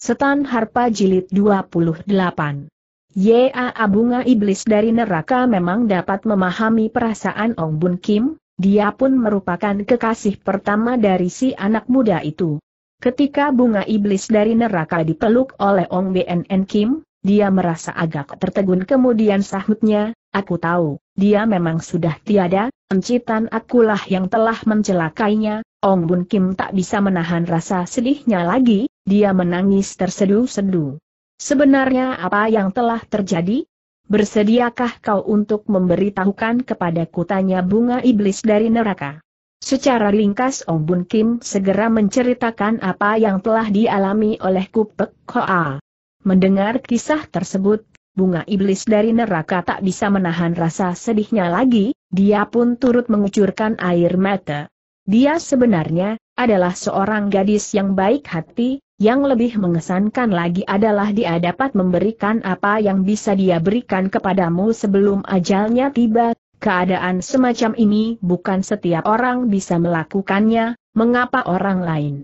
Setan Harpa Jilid 28 Ya Abunga Iblis dari neraka memang dapat memahami perasaan Ong Bun Kim, dia pun merupakan kekasih pertama dari si anak muda itu. Ketika bunga iblis dari neraka dipeluk oleh Ong BNN Kim, dia merasa agak tertegun kemudian sahutnya, aku tahu, dia memang sudah tiada, encitan akulah yang telah mencelakainya, Ong Bun Kim tak bisa menahan rasa sedihnya lagi, dia menangis terseduh sedu Sebenarnya apa yang telah terjadi? Bersediakah kau untuk memberitahukan kepada kutanya bunga iblis dari neraka? Secara ringkas Ong Bun Kim segera menceritakan apa yang telah dialami oleh Kupek Koa. Mendengar kisah tersebut, bunga iblis dari neraka tak bisa menahan rasa sedihnya lagi, dia pun turut mengucurkan air mata. Dia sebenarnya, adalah seorang gadis yang baik hati, yang lebih mengesankan lagi adalah dia dapat memberikan apa yang bisa dia berikan kepadamu sebelum ajalnya tiba. Keadaan semacam ini bukan setiap orang bisa melakukannya, mengapa orang lain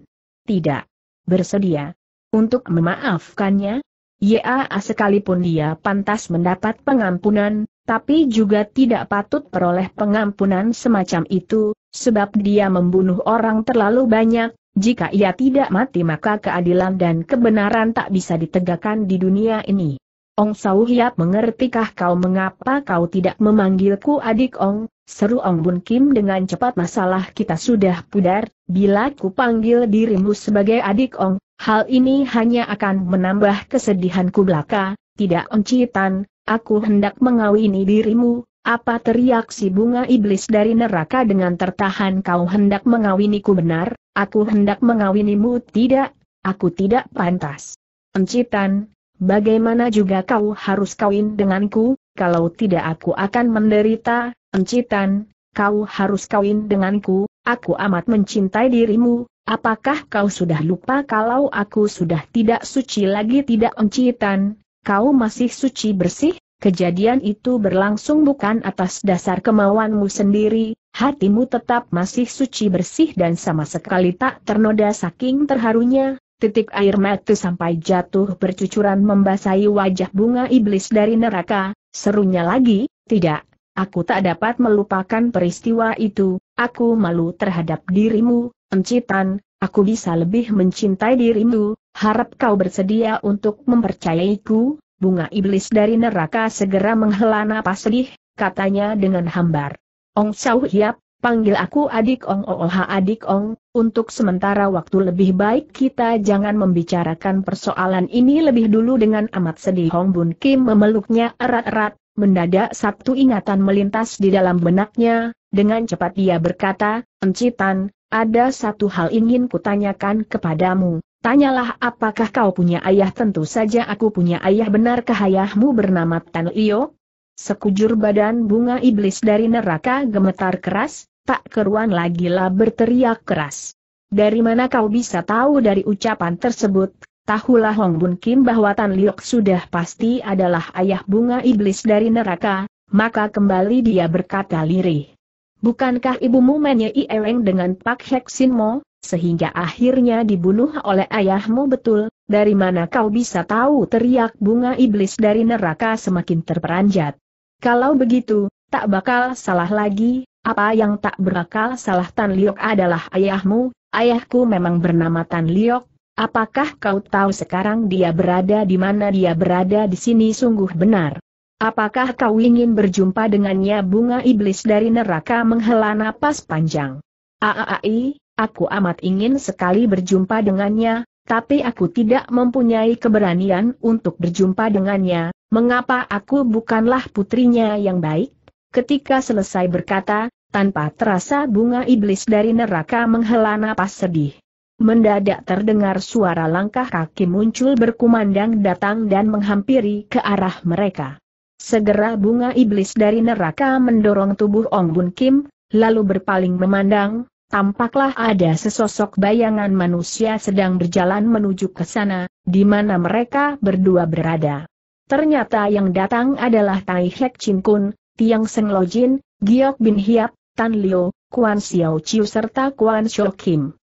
tidak bersedia untuk memaafkannya? Ya, sekalipun dia pantas mendapat pengampunan, tapi juga tidak patut peroleh pengampunan semacam itu, sebab dia membunuh orang terlalu banyak, jika ia tidak mati maka keadilan dan kebenaran tak bisa ditegakkan di dunia ini. Ong Sau Hiap mengertikah kau mengapa kau tidak memanggilku adik Ong? Seru Ong Bun Kim dengan cepat masalah kita sudah pudar, bila ku panggil dirimu sebagai adik Ong, hal ini hanya akan menambah kesedihanku belaka, tidak Ong Citan, aku hendak mengawini dirimu, apa teriak si bunga iblis dari neraka dengan tertahan kau hendak mengawiniku benar, aku hendak mengawinimu tidak, aku tidak pantas. Encitan, bagaimana juga kau harus kawin denganku, kalau tidak aku akan menderita, encitan, kau harus kawin denganku, aku amat mencintai dirimu, apakah kau sudah lupa kalau aku sudah tidak suci lagi tidak encitan, kau masih suci bersih? Kejadian itu berlangsung bukan atas dasar kemauanmu sendiri, hatimu tetap masih suci bersih dan sama sekali tak ternoda saking terharunya, titik air mata sampai jatuh bercucuran membasahi wajah bunga iblis dari neraka, serunya lagi, tidak, aku tak dapat melupakan peristiwa itu, aku malu terhadap dirimu, encitan, aku bisa lebih mencintai dirimu, harap kau bersedia untuk mempercayaiku, bunga iblis dari neraka segera menghela napas sedih, katanya dengan hambar. Ong Chau Hiap, panggil aku adik Ong Ooha oh oh adik Ong, untuk sementara waktu lebih baik kita jangan membicarakan persoalan ini lebih dulu dengan amat sedih Hong Bun Kim memeluknya erat-erat, mendadak satu ingatan melintas di dalam benaknya, dengan cepat dia berkata, Encitan, ada satu hal ingin kutanyakan kepadamu. Tanyalah apakah kau punya ayah tentu saja aku punya ayah benarkah ayahmu bernama Tan Iyo? Sekujur badan bunga iblis dari neraka gemetar keras, tak keruan lagi lah berteriak keras. Dari mana kau bisa tahu dari ucapan tersebut, Tahulah Hong Bun Kim bahwa Tan Liok sudah pasti adalah ayah bunga iblis dari neraka, maka kembali dia berkata lirih. Bukankah ibumu menyei ereng dengan Pak Hek Mo? sehingga akhirnya dibunuh oleh ayahmu betul, dari mana kau bisa tahu teriak bunga iblis dari neraka semakin terperanjat. Kalau begitu, tak bakal salah lagi, apa yang tak berakal salah Tan Liok adalah ayahmu, ayahku memang bernama Tan Liok, apakah kau tahu sekarang dia berada di mana dia berada di sini sungguh benar. Apakah kau ingin berjumpa dengannya bunga iblis dari neraka menghela napas panjang? Aaai, Aku amat ingin sekali berjumpa dengannya, tapi aku tidak mempunyai keberanian untuk berjumpa dengannya. Mengapa aku bukanlah putrinya yang baik? Ketika selesai berkata, tanpa terasa bunga iblis dari neraka menghela napas sedih. Mendadak terdengar suara langkah kaki muncul berkumandang datang dan menghampiri ke arah mereka. Segera bunga iblis dari neraka mendorong tubuh Ong Bun Kim, lalu berpaling memandang, tampaklah ada sesosok bayangan manusia sedang berjalan menuju ke sana, di mana mereka berdua berada. Ternyata yang datang adalah Tai Hek Chin Kun, Tiang Seng Lo Jin, Giok Bin Hiap, Tan Liu, Kuan Xiao Chiu serta Kuan Shou Kim.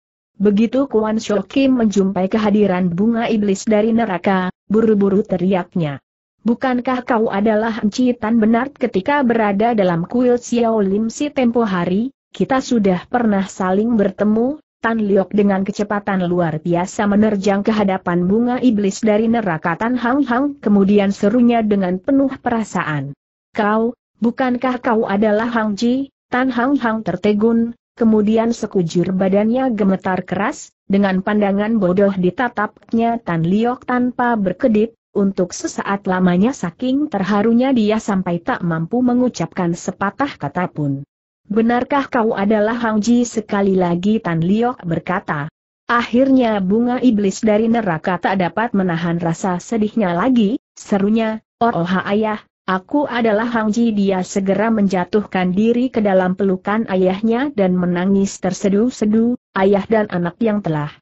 Begitu Kuan Shou Kim menjumpai kehadiran bunga iblis dari neraka, buru-buru teriaknya. Bukankah kau adalah Tan benar ketika berada dalam kuil Xiao Lim si tempo hari? Kita sudah pernah saling bertemu, Tan Liok dengan kecepatan luar biasa menerjang ke hadapan bunga iblis dari neraka Tan Hang Hang kemudian serunya dengan penuh perasaan. Kau, bukankah kau adalah Hang Ji? Tan Hang Hang tertegun, kemudian sekujur badannya gemetar keras, dengan pandangan bodoh ditatapnya Tan Liok tanpa berkedip, untuk sesaat lamanya saking terharunya dia sampai tak mampu mengucapkan sepatah kata pun. Benarkah kau adalah Hang Ji sekali lagi Tan Liok berkata. Akhirnya bunga iblis dari neraka tak dapat menahan rasa sedihnya lagi, serunya, oh, oh ayah, aku adalah Hang Ji dia segera menjatuhkan diri ke dalam pelukan ayahnya dan menangis terseduh-seduh, ayah dan anak yang telah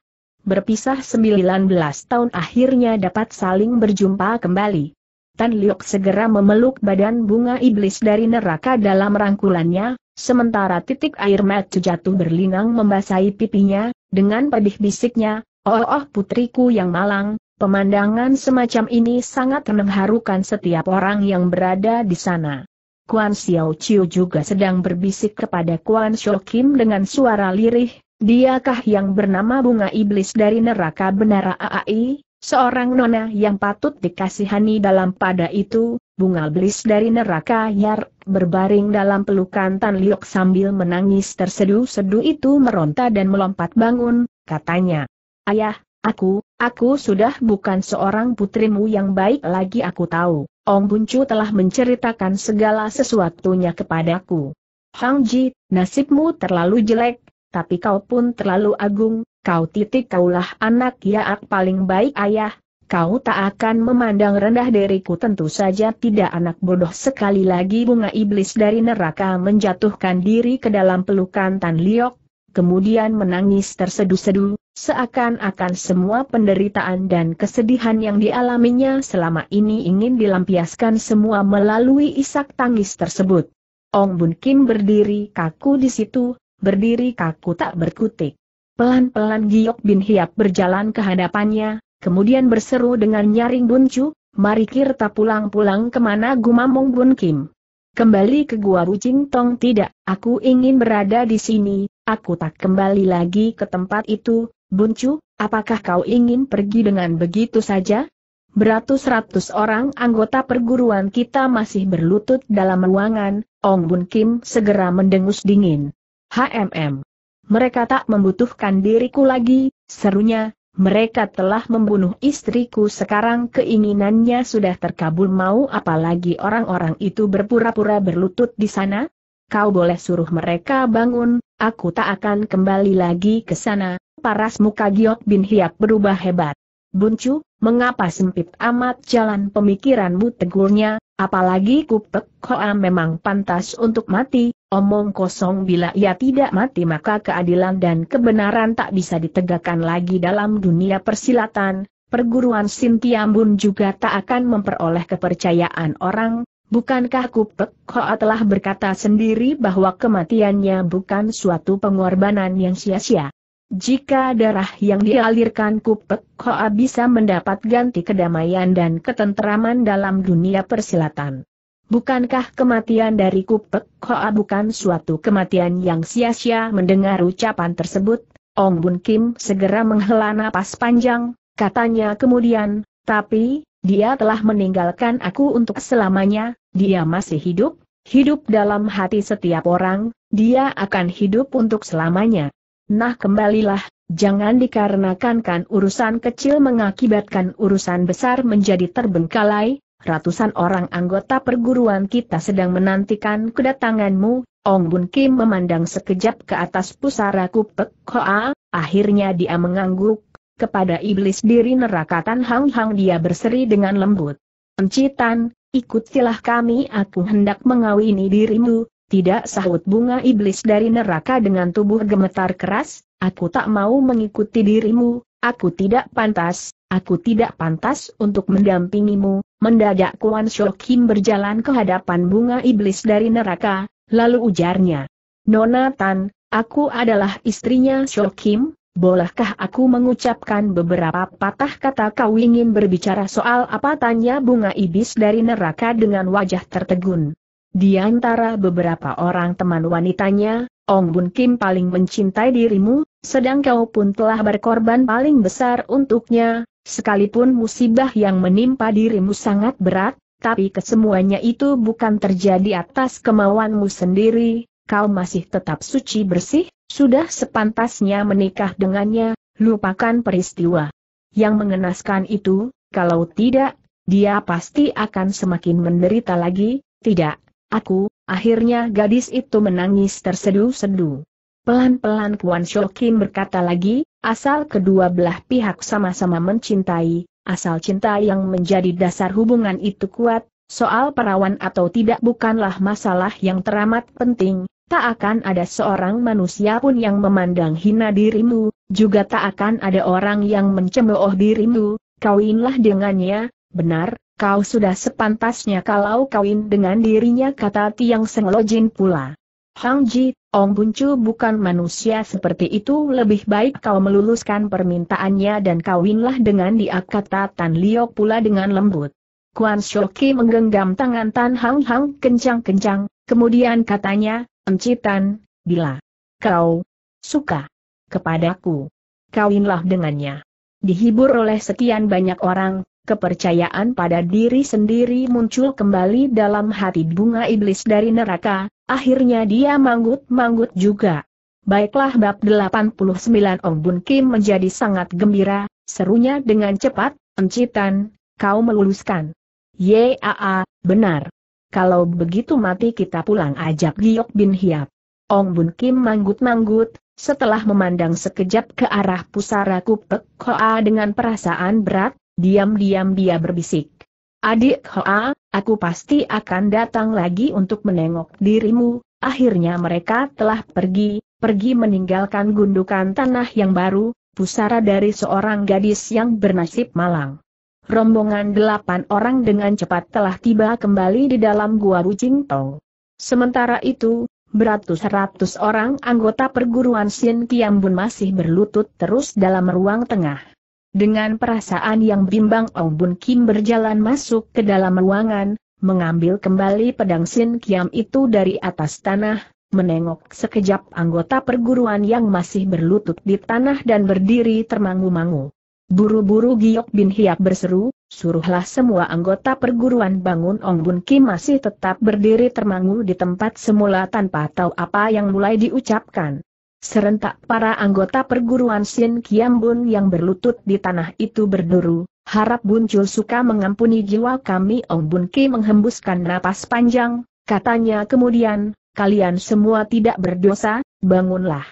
berpisah 19 tahun akhirnya dapat saling berjumpa kembali. Tan Liok segera memeluk badan bunga iblis dari neraka dalam rangkulannya, Sementara titik air mata jatuh berlinang membasahi pipinya, dengan pedih bisiknya, Oh, oh putriku yang malang, pemandangan semacam ini sangat mengharukan setiap orang yang berada di sana. Kuan Xiao Chiu juga sedang berbisik kepada Kuan Shou Kim dengan suara lirih, diakah yang bernama bunga iblis dari neraka benara Aai, seorang nona yang patut dikasihani dalam pada itu, bunga iblis dari neraka Yar berbaring dalam pelukan Tan Liok sambil menangis tersedu-sedu itu meronta dan melompat bangun, katanya. Ayah, aku, aku sudah bukan seorang putrimu yang baik lagi aku tahu. Ong Buncu telah menceritakan segala sesuatunya kepadaku. Hang Ji, nasibmu terlalu jelek, tapi kau pun terlalu agung, kau titik kaulah anak Yaak paling baik ayah, kau tak akan memandang rendah diriku tentu saja tidak anak bodoh sekali lagi bunga iblis dari neraka menjatuhkan diri ke dalam pelukan Tan Liok, kemudian menangis tersedu-sedu, seakan-akan semua penderitaan dan kesedihan yang dialaminya selama ini ingin dilampiaskan semua melalui isak tangis tersebut. Ong Bun Kim berdiri kaku di situ, berdiri kaku tak berkutik. Pelan-pelan Giok Bin Hiap berjalan ke hadapannya, kemudian berseru dengan nyaring Buncu, mari kita pulang-pulang kemana Gumamung Bun Kim. Kembali ke gua Rucing Tong tidak, aku ingin berada di sini, aku tak kembali lagi ke tempat itu, Buncu, apakah kau ingin pergi dengan begitu saja? Beratus-ratus orang anggota perguruan kita masih berlutut dalam ruangan, Ong Bun Kim segera mendengus dingin. HMM. Mereka tak membutuhkan diriku lagi, serunya, mereka telah membunuh istriku sekarang keinginannya sudah terkabul mau apalagi orang-orang itu berpura-pura berlutut di sana? Kau boleh suruh mereka bangun, aku tak akan kembali lagi ke sana, paras muka Giok Bin Hiap berubah hebat. Buncu, mengapa sempit amat jalan pemikiranmu tegurnya, Apalagi Kupek koa memang pantas untuk mati, omong kosong bila ia tidak mati maka keadilan dan kebenaran tak bisa ditegakkan lagi dalam dunia persilatan, perguruan Sintiambun juga tak akan memperoleh kepercayaan orang, bukankah Kupek Hoa telah berkata sendiri bahwa kematiannya bukan suatu pengorbanan yang sia-sia. Jika darah yang dialirkan Kupek Hoa bisa mendapat ganti kedamaian dan ketenteraman dalam dunia persilatan. Bukankah kematian dari Kupek Hoa bukan suatu kematian yang sia-sia mendengar ucapan tersebut? Ong Bun Kim segera menghela napas panjang, katanya kemudian, tapi, dia telah meninggalkan aku untuk selamanya, dia masih hidup, hidup dalam hati setiap orang, dia akan hidup untuk selamanya. Nah kembalilah, jangan dikarenakan kan urusan kecil mengakibatkan urusan besar menjadi terbengkalai, ratusan orang anggota perguruan kita sedang menantikan kedatanganmu, Ong Bun Kim memandang sekejap ke atas pusara kupek koa, akhirnya dia mengangguk, kepada iblis diri neraka Tan Hang Hang dia berseri dengan lembut. Encitan, ikutilah kami aku hendak mengawini dirimu, tidak sahut bunga iblis dari neraka dengan tubuh gemetar keras, aku tak mau mengikuti dirimu, aku tidak pantas, aku tidak pantas untuk mendampingimu. Mendadak Kuan Shokim berjalan ke hadapan bunga iblis dari neraka, lalu ujarnya. Nona Tan, aku adalah istrinya Shokim, bolehkah aku mengucapkan beberapa patah kata kau ingin berbicara soal apa tanya bunga iblis dari neraka dengan wajah tertegun. Di antara beberapa orang teman wanitanya, Ong Bun Kim paling mencintai dirimu, sedang kau pun telah berkorban paling besar untuknya, sekalipun musibah yang menimpa dirimu sangat berat, tapi kesemuanya itu bukan terjadi atas kemauanmu sendiri, kau masih tetap suci bersih, sudah sepantasnya menikah dengannya, lupakan peristiwa yang mengenaskan itu, kalau tidak, dia pasti akan semakin menderita lagi, tidak, Aku, akhirnya gadis itu menangis tersedu sedu Pelan-pelan Shou Kim berkata lagi, asal kedua belah pihak sama-sama mencintai, asal cinta yang menjadi dasar hubungan itu kuat, soal perawan atau tidak bukanlah masalah yang teramat penting, tak akan ada seorang manusia pun yang memandang hina dirimu, juga tak akan ada orang yang mencemooh dirimu, kawinlah dengannya, benar, Kau sudah sepantasnya kalau kawin dengan dirinya kata Tiang Seng pula. Hang Ji, Ong Buncu bukan manusia seperti itu lebih baik kau meluluskan permintaannya dan kawinlah dengan dia kata Tan Lio pula dengan lembut. Kuan Shoki menggenggam tangan Tan Hang Hang kencang-kencang, kemudian katanya, tan, bila kau suka kepadaku, kawinlah dengannya. Dihibur oleh sekian banyak orang, Kepercayaan pada diri sendiri muncul kembali dalam hati bunga iblis dari neraka, akhirnya dia manggut-manggut juga. Baiklah bab 89 Ong Bun Kim menjadi sangat gembira, serunya dengan cepat, encitan, kau meluluskan. Yaa, benar. Kalau begitu mati kita pulang ajak Giok Bin Hiap. Ong Bun Kim manggut-manggut, setelah memandang sekejap ke arah pusara Kupek Koa dengan perasaan berat, Diam-diam dia berbisik. Adik Hoa, aku pasti akan datang lagi untuk menengok dirimu. Akhirnya mereka telah pergi, pergi meninggalkan gundukan tanah yang baru, pusara dari seorang gadis yang bernasib malang. Rombongan delapan orang dengan cepat telah tiba kembali di dalam gua Wujing Tong. Sementara itu, beratus-ratus orang anggota perguruan Sin Kiambun masih berlutut terus dalam ruang tengah. Dengan perasaan yang bimbang Ong Bun Kim berjalan masuk ke dalam ruangan, mengambil kembali pedang Sin Kiam itu dari atas tanah, menengok sekejap anggota perguruan yang masih berlutut di tanah dan berdiri termangu-mangu. Buru-buru Giok Bin Hiak berseru, suruhlah semua anggota perguruan bangun Ong Bun Kim masih tetap berdiri termangu di tempat semula tanpa tahu apa yang mulai diucapkan. Serentak para anggota perguruan Sin Kiambun yang berlutut di tanah itu berduru, harap Buncul suka mengampuni jiwa kami Ong Bun Ki menghembuskan napas panjang, katanya kemudian, kalian semua tidak berdosa, bangunlah.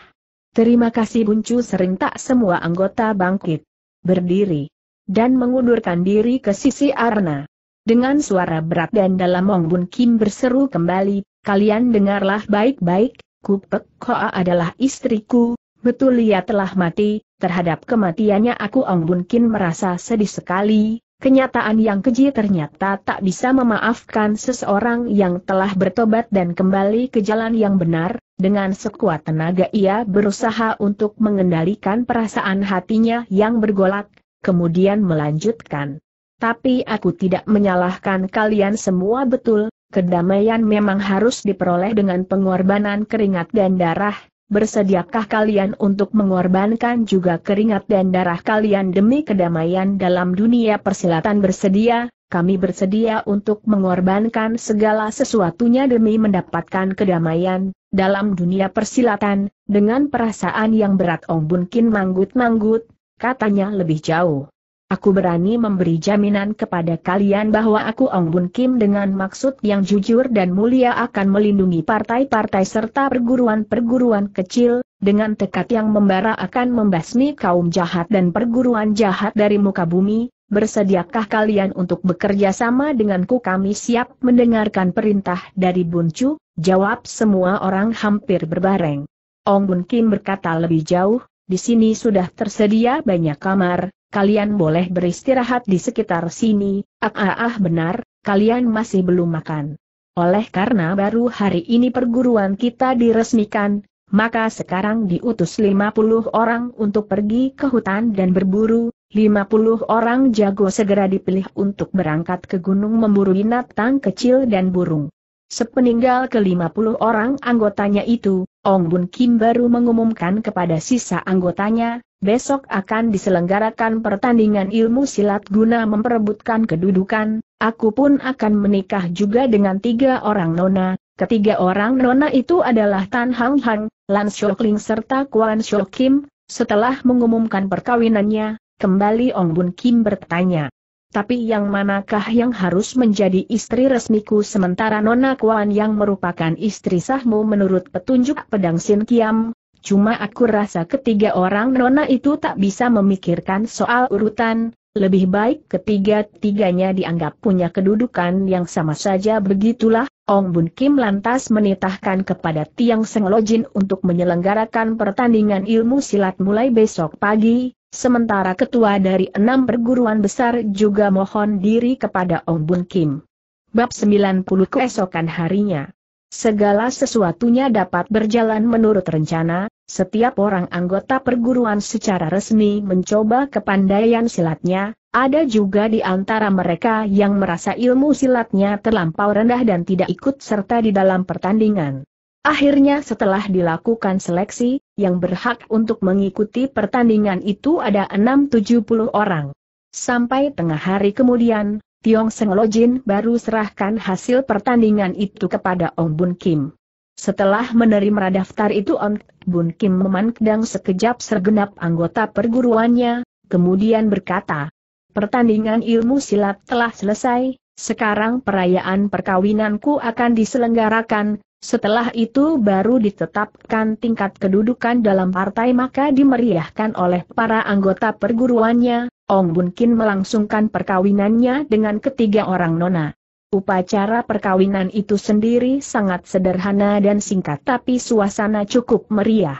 Terima kasih Buncu serentak semua anggota bangkit, berdiri, dan mengundurkan diri ke sisi Arna. Dengan suara berat dan dalam Ong Bun Kim berseru kembali, kalian dengarlah baik-baik, Kupek Koa adalah istriku, betul ia telah mati, terhadap kematiannya aku Ong Bun merasa sedih sekali, kenyataan yang keji ternyata tak bisa memaafkan seseorang yang telah bertobat dan kembali ke jalan yang benar, dengan sekuat tenaga ia berusaha untuk mengendalikan perasaan hatinya yang bergolak, kemudian melanjutkan. Tapi aku tidak menyalahkan kalian semua betul, kedamaian memang harus diperoleh dengan pengorbanan keringat dan darah, bersediakah kalian untuk mengorbankan juga keringat dan darah kalian demi kedamaian dalam dunia persilatan bersedia, kami bersedia untuk mengorbankan segala sesuatunya demi mendapatkan kedamaian, dalam dunia persilatan, dengan perasaan yang berat Om Bun manggut-manggut, katanya lebih jauh. Aku berani memberi jaminan kepada kalian bahwa aku Ong Bun Kim dengan maksud yang jujur dan mulia akan melindungi partai-partai serta perguruan-perguruan kecil, dengan tekad yang membara akan membasmi kaum jahat dan perguruan jahat dari muka bumi, bersediakah kalian untuk bekerja sama denganku kami siap mendengarkan perintah dari Bun Chu. jawab semua orang hampir berbareng. Ong Bun Kim berkata lebih jauh, di sini sudah tersedia banyak kamar, kalian boleh beristirahat di sekitar sini, ah ah, ah benar, kalian masih belum makan. Oleh karena baru hari ini perguruan kita diresmikan, maka sekarang diutus 50 orang untuk pergi ke hutan dan berburu, 50 orang jago segera dipilih untuk berangkat ke gunung memburu binatang kecil dan burung. Sepeninggal ke-50 orang anggotanya itu, Ong Bun Kim baru mengumumkan kepada sisa anggotanya, besok akan diselenggarakan pertandingan ilmu silat guna memperebutkan kedudukan, aku pun akan menikah juga dengan tiga orang nona, Ketiga orang nona itu adalah Tan Hang Hang, Lan Ling serta Kwan Shok Kim. Setelah mengumumkan perkawinannya, kembali Ong Bun Kim bertanya, tapi yang manakah yang harus menjadi istri resmiku sementara Nona Kuan yang merupakan istri sahmu menurut petunjuk pedang Sin Kiam? Cuma aku rasa ketiga orang Nona itu tak bisa memikirkan soal urutan, lebih baik ketiga-tiganya dianggap punya kedudukan yang sama saja begitulah, Ong Bun Kim lantas menitahkan kepada Tiang Seng Lojin untuk menyelenggarakan pertandingan ilmu silat mulai besok pagi, Sementara ketua dari enam perguruan besar juga mohon diri kepada Ong Bun Kim. Bab 90 keesokan harinya. Segala sesuatunya dapat berjalan menurut rencana, setiap orang anggota perguruan secara resmi mencoba kepandaian silatnya, ada juga di antara mereka yang merasa ilmu silatnya terlampau rendah dan tidak ikut serta di dalam pertandingan. Akhirnya setelah dilakukan seleksi, yang berhak untuk mengikuti pertandingan itu ada 670 orang. Sampai tengah hari kemudian, Tiong Seng Lojin baru serahkan hasil pertandingan itu kepada Ong Bun Kim. Setelah menerima daftar itu Ong Bun Kim memandang sekejap segenap anggota perguruannya, kemudian berkata, Pertandingan ilmu silat telah selesai, sekarang perayaan perkawinanku akan diselenggarakan, setelah itu baru ditetapkan tingkat kedudukan dalam partai maka dimeriahkan oleh para anggota perguruannya, Ong Bun Kin melangsungkan perkawinannya dengan ketiga orang nona. Upacara perkawinan itu sendiri sangat sederhana dan singkat tapi suasana cukup meriah.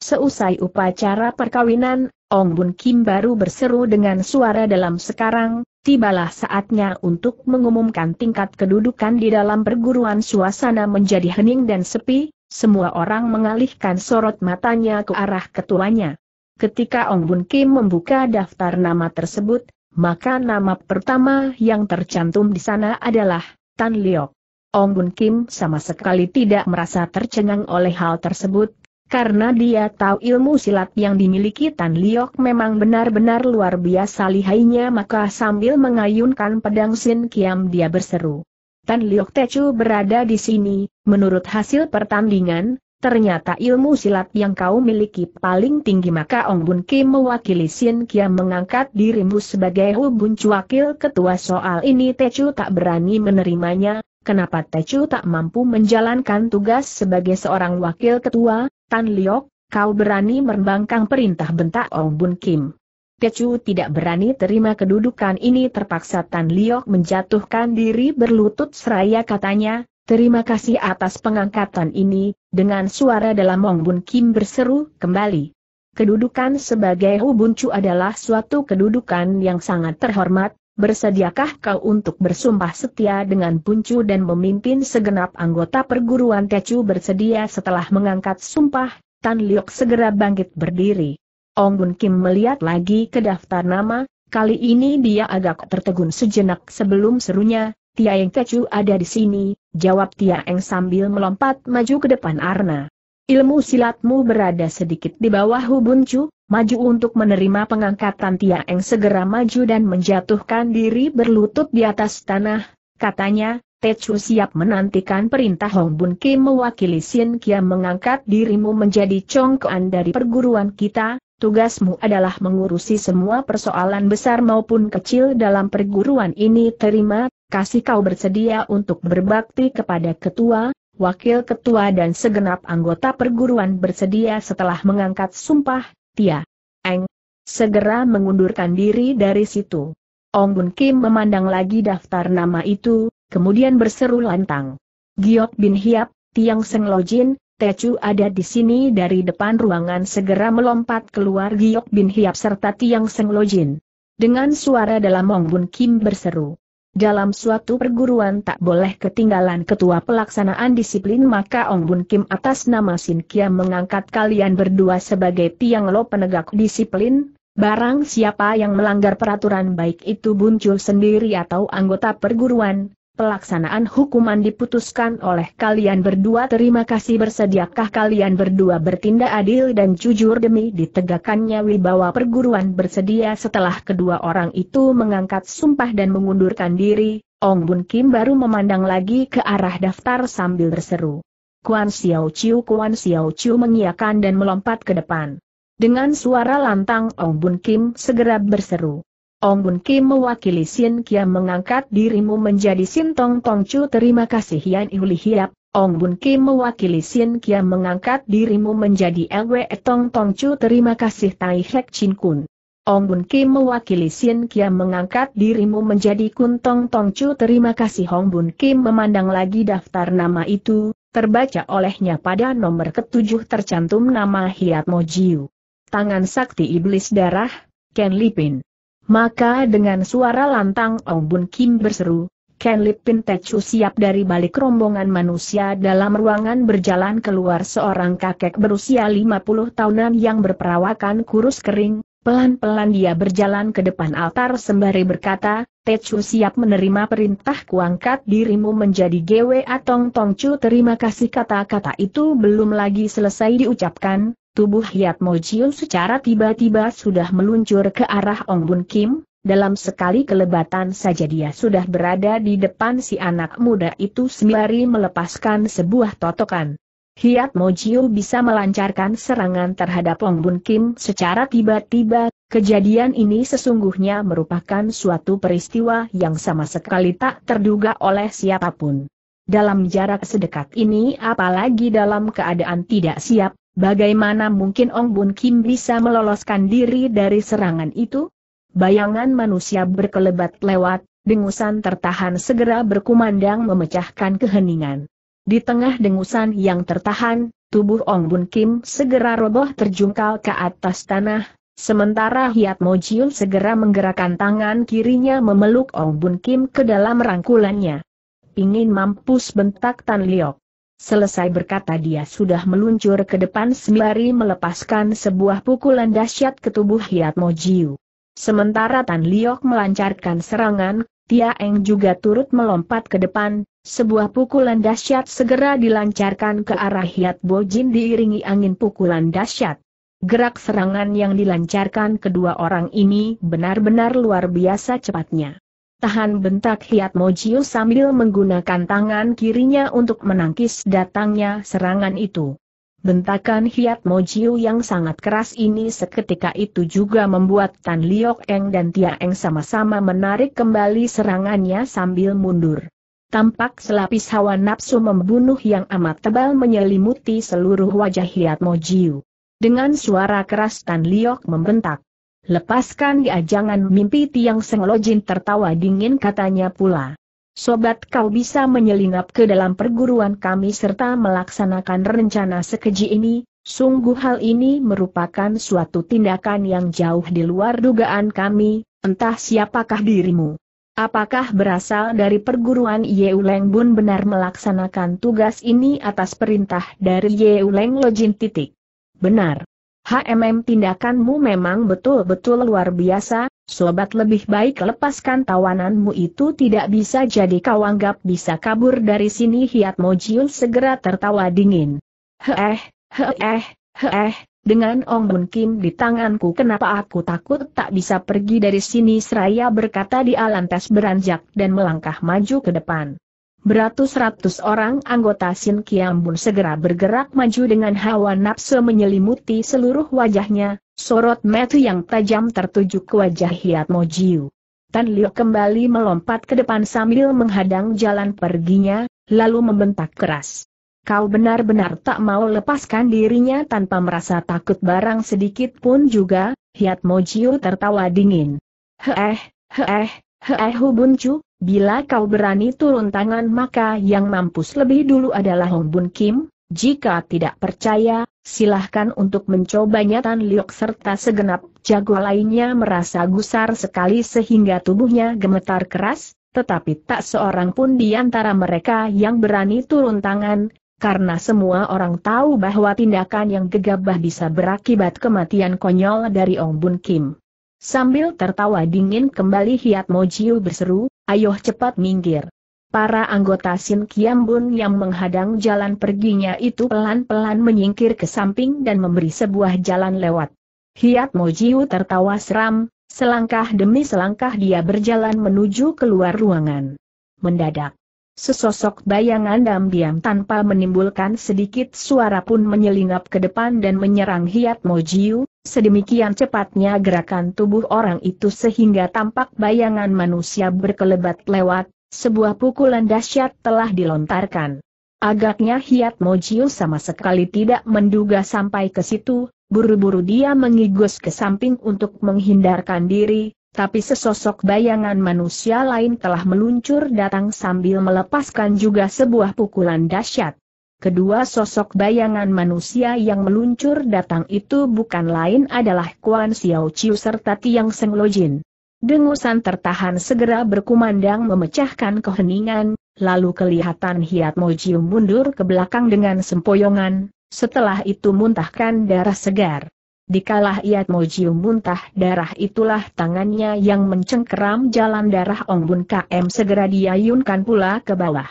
Seusai upacara perkawinan, Ong Bun Kim baru berseru dengan suara dalam sekarang, tibalah saatnya untuk mengumumkan tingkat kedudukan di dalam perguruan suasana menjadi hening dan sepi, semua orang mengalihkan sorot matanya ke arah ketuanya. Ketika Ong Bun Kim membuka daftar nama tersebut, maka nama pertama yang tercantum di sana adalah Tan Liok. Ong Bun Kim sama sekali tidak merasa tercengang oleh hal tersebut, karena dia tahu ilmu silat yang dimiliki Tan Liok memang benar-benar luar biasa lihainya maka sambil mengayunkan pedang Sin Kiam dia berseru. Tan Liok Tecu berada di sini, menurut hasil pertandingan, ternyata ilmu silat yang kau miliki paling tinggi maka Ong Bun Kim mewakili Sin Kiam mengangkat dirimu sebagai Hubun Wakil Ketua soal ini Tecu tak berani menerimanya, kenapa Tecu tak mampu menjalankan tugas sebagai seorang wakil ketua, Tan Liok, kau berani merembangkang perintah bentak Ong Bun Kim. Tecu tidak berani terima kedudukan ini terpaksa Tan Liok menjatuhkan diri berlutut seraya katanya, terima kasih atas pengangkatan ini, dengan suara dalam Ong Bun Kim berseru kembali. Kedudukan sebagai Hubuncu adalah suatu kedudukan yang sangat terhormat, Bersediakah kau untuk bersumpah setia dengan Puncu dan memimpin segenap anggota perguruan Tecu bersedia setelah mengangkat sumpah, Tan Liok segera bangkit berdiri. Ong Bun Kim melihat lagi ke daftar nama, kali ini dia agak tertegun sejenak sebelum serunya, Tiaeng Tecu ada di sini, jawab Tiaeng sambil melompat maju ke depan Arna. Ilmu silatmu berada sedikit di bawah Hubuncu, maju untuk menerima pengangkatan Tiaeng segera maju dan menjatuhkan diri berlutut di atas tanah, katanya, Techu siap menantikan perintah Hong Bun Ki mewakili Sin Kiam mengangkat dirimu menjadi congkoan dari perguruan kita, Tugasmu adalah mengurusi semua persoalan besar maupun kecil dalam perguruan ini terima, kasih kau bersedia untuk berbakti kepada ketua, wakil ketua dan segenap anggota perguruan bersedia setelah mengangkat sumpah, Tia Eng segera mengundurkan diri dari situ. Ong Bun Kim memandang lagi daftar nama itu, kemudian berseru lantang. Giok Bin Hiap, Tiang Seng Lojin, Chu ada di sini dari depan ruangan segera melompat keluar Giok Bin Hiap serta Tiang Seng Lojin. Dengan suara dalam Ong Bun Kim berseru. Dalam suatu perguruan tak boleh ketinggalan ketua pelaksanaan disiplin maka Ong Bun Kim atas nama Sin Kiam mengangkat kalian berdua sebagai tiang lo penegak disiplin, barang siapa yang melanggar peraturan baik itu buncul sendiri atau anggota perguruan, pelaksanaan hukuman diputuskan oleh kalian berdua. Terima kasih bersediakah kalian berdua bertindak adil dan jujur demi ditegakkannya wibawa perguruan bersedia setelah kedua orang itu mengangkat sumpah dan mengundurkan diri, Ong Bun Kim baru memandang lagi ke arah daftar sambil berseru. Kuan Xiao Chiu Kuan Xiao Chiu mengiakan dan melompat ke depan. Dengan suara lantang Ong Bun Kim segera berseru. Ong Bun Ki mewakili Sin Kia mengangkat dirimu menjadi Sin Tong Tong Chu terima kasih Yan Ihuli Hiap, Ong Bun Ki mewakili Sin Kia mengangkat dirimu menjadi LW e Tong Tong Chu terima kasih Tai Hek Chin Kun. Ong Bun Ki mewakili Sin Kia mengangkat dirimu menjadi Kun Tong Tong Chu terima kasih Ong Bun Ki memandang lagi daftar nama itu, terbaca olehnya pada nomor ketujuh tercantum nama Hiat Mojiu. Tangan sakti iblis darah, Ken Lipin. Maka dengan suara lantang Ong Bun Kim berseru, Ken Lip Pin Techu siap dari balik rombongan manusia dalam ruangan berjalan keluar seorang kakek berusia 50 tahunan yang berperawakan kurus kering, pelan-pelan dia berjalan ke depan altar sembari berkata, Techu siap menerima perintah kuangkat dirimu menjadi GW Tong Tongcu terima kasih kata-kata itu belum lagi selesai diucapkan, Tubuh Hiat Mojiun secara tiba-tiba sudah meluncur ke arah Ong Bun Kim, dalam sekali kelebatan saja dia sudah berada di depan si anak muda itu sembari melepaskan sebuah totokan. Hiat Mojiu bisa melancarkan serangan terhadap Ong Bun Kim secara tiba-tiba, kejadian ini sesungguhnya merupakan suatu peristiwa yang sama sekali tak terduga oleh siapapun. Dalam jarak sedekat ini apalagi dalam keadaan tidak siap, Bagaimana mungkin Ong Bun Kim bisa meloloskan diri dari serangan itu? Bayangan manusia berkelebat lewat, dengusan tertahan segera berkumandang memecahkan keheningan. Di tengah dengusan yang tertahan, tubuh Ong Bun Kim segera roboh terjungkal ke atas tanah, sementara Hiat Mojiul segera menggerakkan tangan kirinya memeluk Ong Bun Kim ke dalam rangkulannya. Ingin mampus bentak Tan Liok. Selesai berkata dia sudah meluncur ke depan sembari melepaskan sebuah pukulan dahsyat ke tubuh Hiat Mojiu. Sementara Tan Liok melancarkan serangan, Tia Eng juga turut melompat ke depan, sebuah pukulan dahsyat segera dilancarkan ke arah Hiat Bojin diiringi angin pukulan dahsyat. Gerak serangan yang dilancarkan kedua orang ini benar-benar luar biasa cepatnya. Tahan bentak Hiat Mojiu sambil menggunakan tangan kirinya untuk menangkis datangnya serangan itu. Bentakan Hiat Mojiu yang sangat keras ini seketika itu juga membuat Tan Liok Eng dan Tia Eng sama-sama menarik kembali serangannya sambil mundur. Tampak selapis hawa nafsu membunuh yang amat tebal menyelimuti seluruh wajah Hiat Mojiu. Dengan suara keras Tan Liok membentak. Lepaskan dia ya, jangan mimpi Tiang Seng tertawa dingin katanya pula. Sobat kau bisa menyelinap ke dalam perguruan kami serta melaksanakan rencana sekeji ini, sungguh hal ini merupakan suatu tindakan yang jauh di luar dugaan kami, entah siapakah dirimu. Apakah berasal dari perguruan Yeuleng Bun benar melaksanakan tugas ini atas perintah dari Yeuleng Lojin titik? Benar. HMM tindakanmu memang betul-betul luar biasa, sobat lebih baik lepaskan tawananmu itu tidak bisa jadi kau anggap bisa kabur dari sini Hiat Mojiul segera tertawa dingin. Heeh, heeh, heeh, dengan Ong Bun Kim di tanganku kenapa aku takut tak bisa pergi dari sini seraya berkata di alantas beranjak dan melangkah maju ke depan. Beratus-ratus orang anggota Sin Kiambun segera bergerak maju dengan hawa nafsu menyelimuti seluruh wajahnya, sorot metu yang tajam tertuju ke wajah Hiat Mojiu. Tan Liu kembali melompat ke depan sambil menghadang jalan perginya, lalu membentak keras. Kau benar-benar tak mau lepaskan dirinya tanpa merasa takut barang sedikit pun juga, Hiat Mojiu tertawa dingin. Heeh, heeh, heeh Hubuncu, Bila kau berani turun tangan maka yang mampus lebih dulu adalah Hong Bun Kim, jika tidak percaya, silahkan untuk mencobanya Tan Liok serta segenap jago lainnya merasa gusar sekali sehingga tubuhnya gemetar keras, tetapi tak seorang pun di antara mereka yang berani turun tangan, karena semua orang tahu bahwa tindakan yang gegabah bisa berakibat kematian konyol dari Ong Bun Kim. Sambil tertawa dingin kembali Hiat Mojiu berseru, ayo cepat minggir. Para anggota Sin Kiam yang menghadang jalan perginya itu pelan-pelan menyingkir ke samping dan memberi sebuah jalan lewat. Hiat Mojiu tertawa seram, selangkah demi selangkah dia berjalan menuju keluar ruangan. Mendadak, sesosok bayangan diam-diam tanpa menimbulkan sedikit suara pun menyelinap ke depan dan menyerang Hiat Mojiu, Sedemikian cepatnya gerakan tubuh orang itu sehingga tampak bayangan manusia berkelebat lewat, sebuah pukulan dahsyat telah dilontarkan. Agaknya Hiat Mojiu sama sekali tidak menduga sampai ke situ, buru-buru dia mengigus ke samping untuk menghindarkan diri, tapi sesosok bayangan manusia lain telah meluncur datang sambil melepaskan juga sebuah pukulan dahsyat. Kedua sosok bayangan manusia yang meluncur datang itu bukan lain adalah Kuan Xiao Chiu serta Tiang Seng Lojin. Dengusan tertahan segera berkumandang memecahkan keheningan, lalu kelihatan Hiat Mojiu mundur ke belakang dengan sempoyongan, setelah itu muntahkan darah segar. Dikalah Hiat Mojiu muntah darah itulah tangannya yang mencengkeram jalan darah Bun KM segera diayunkan pula ke bawah.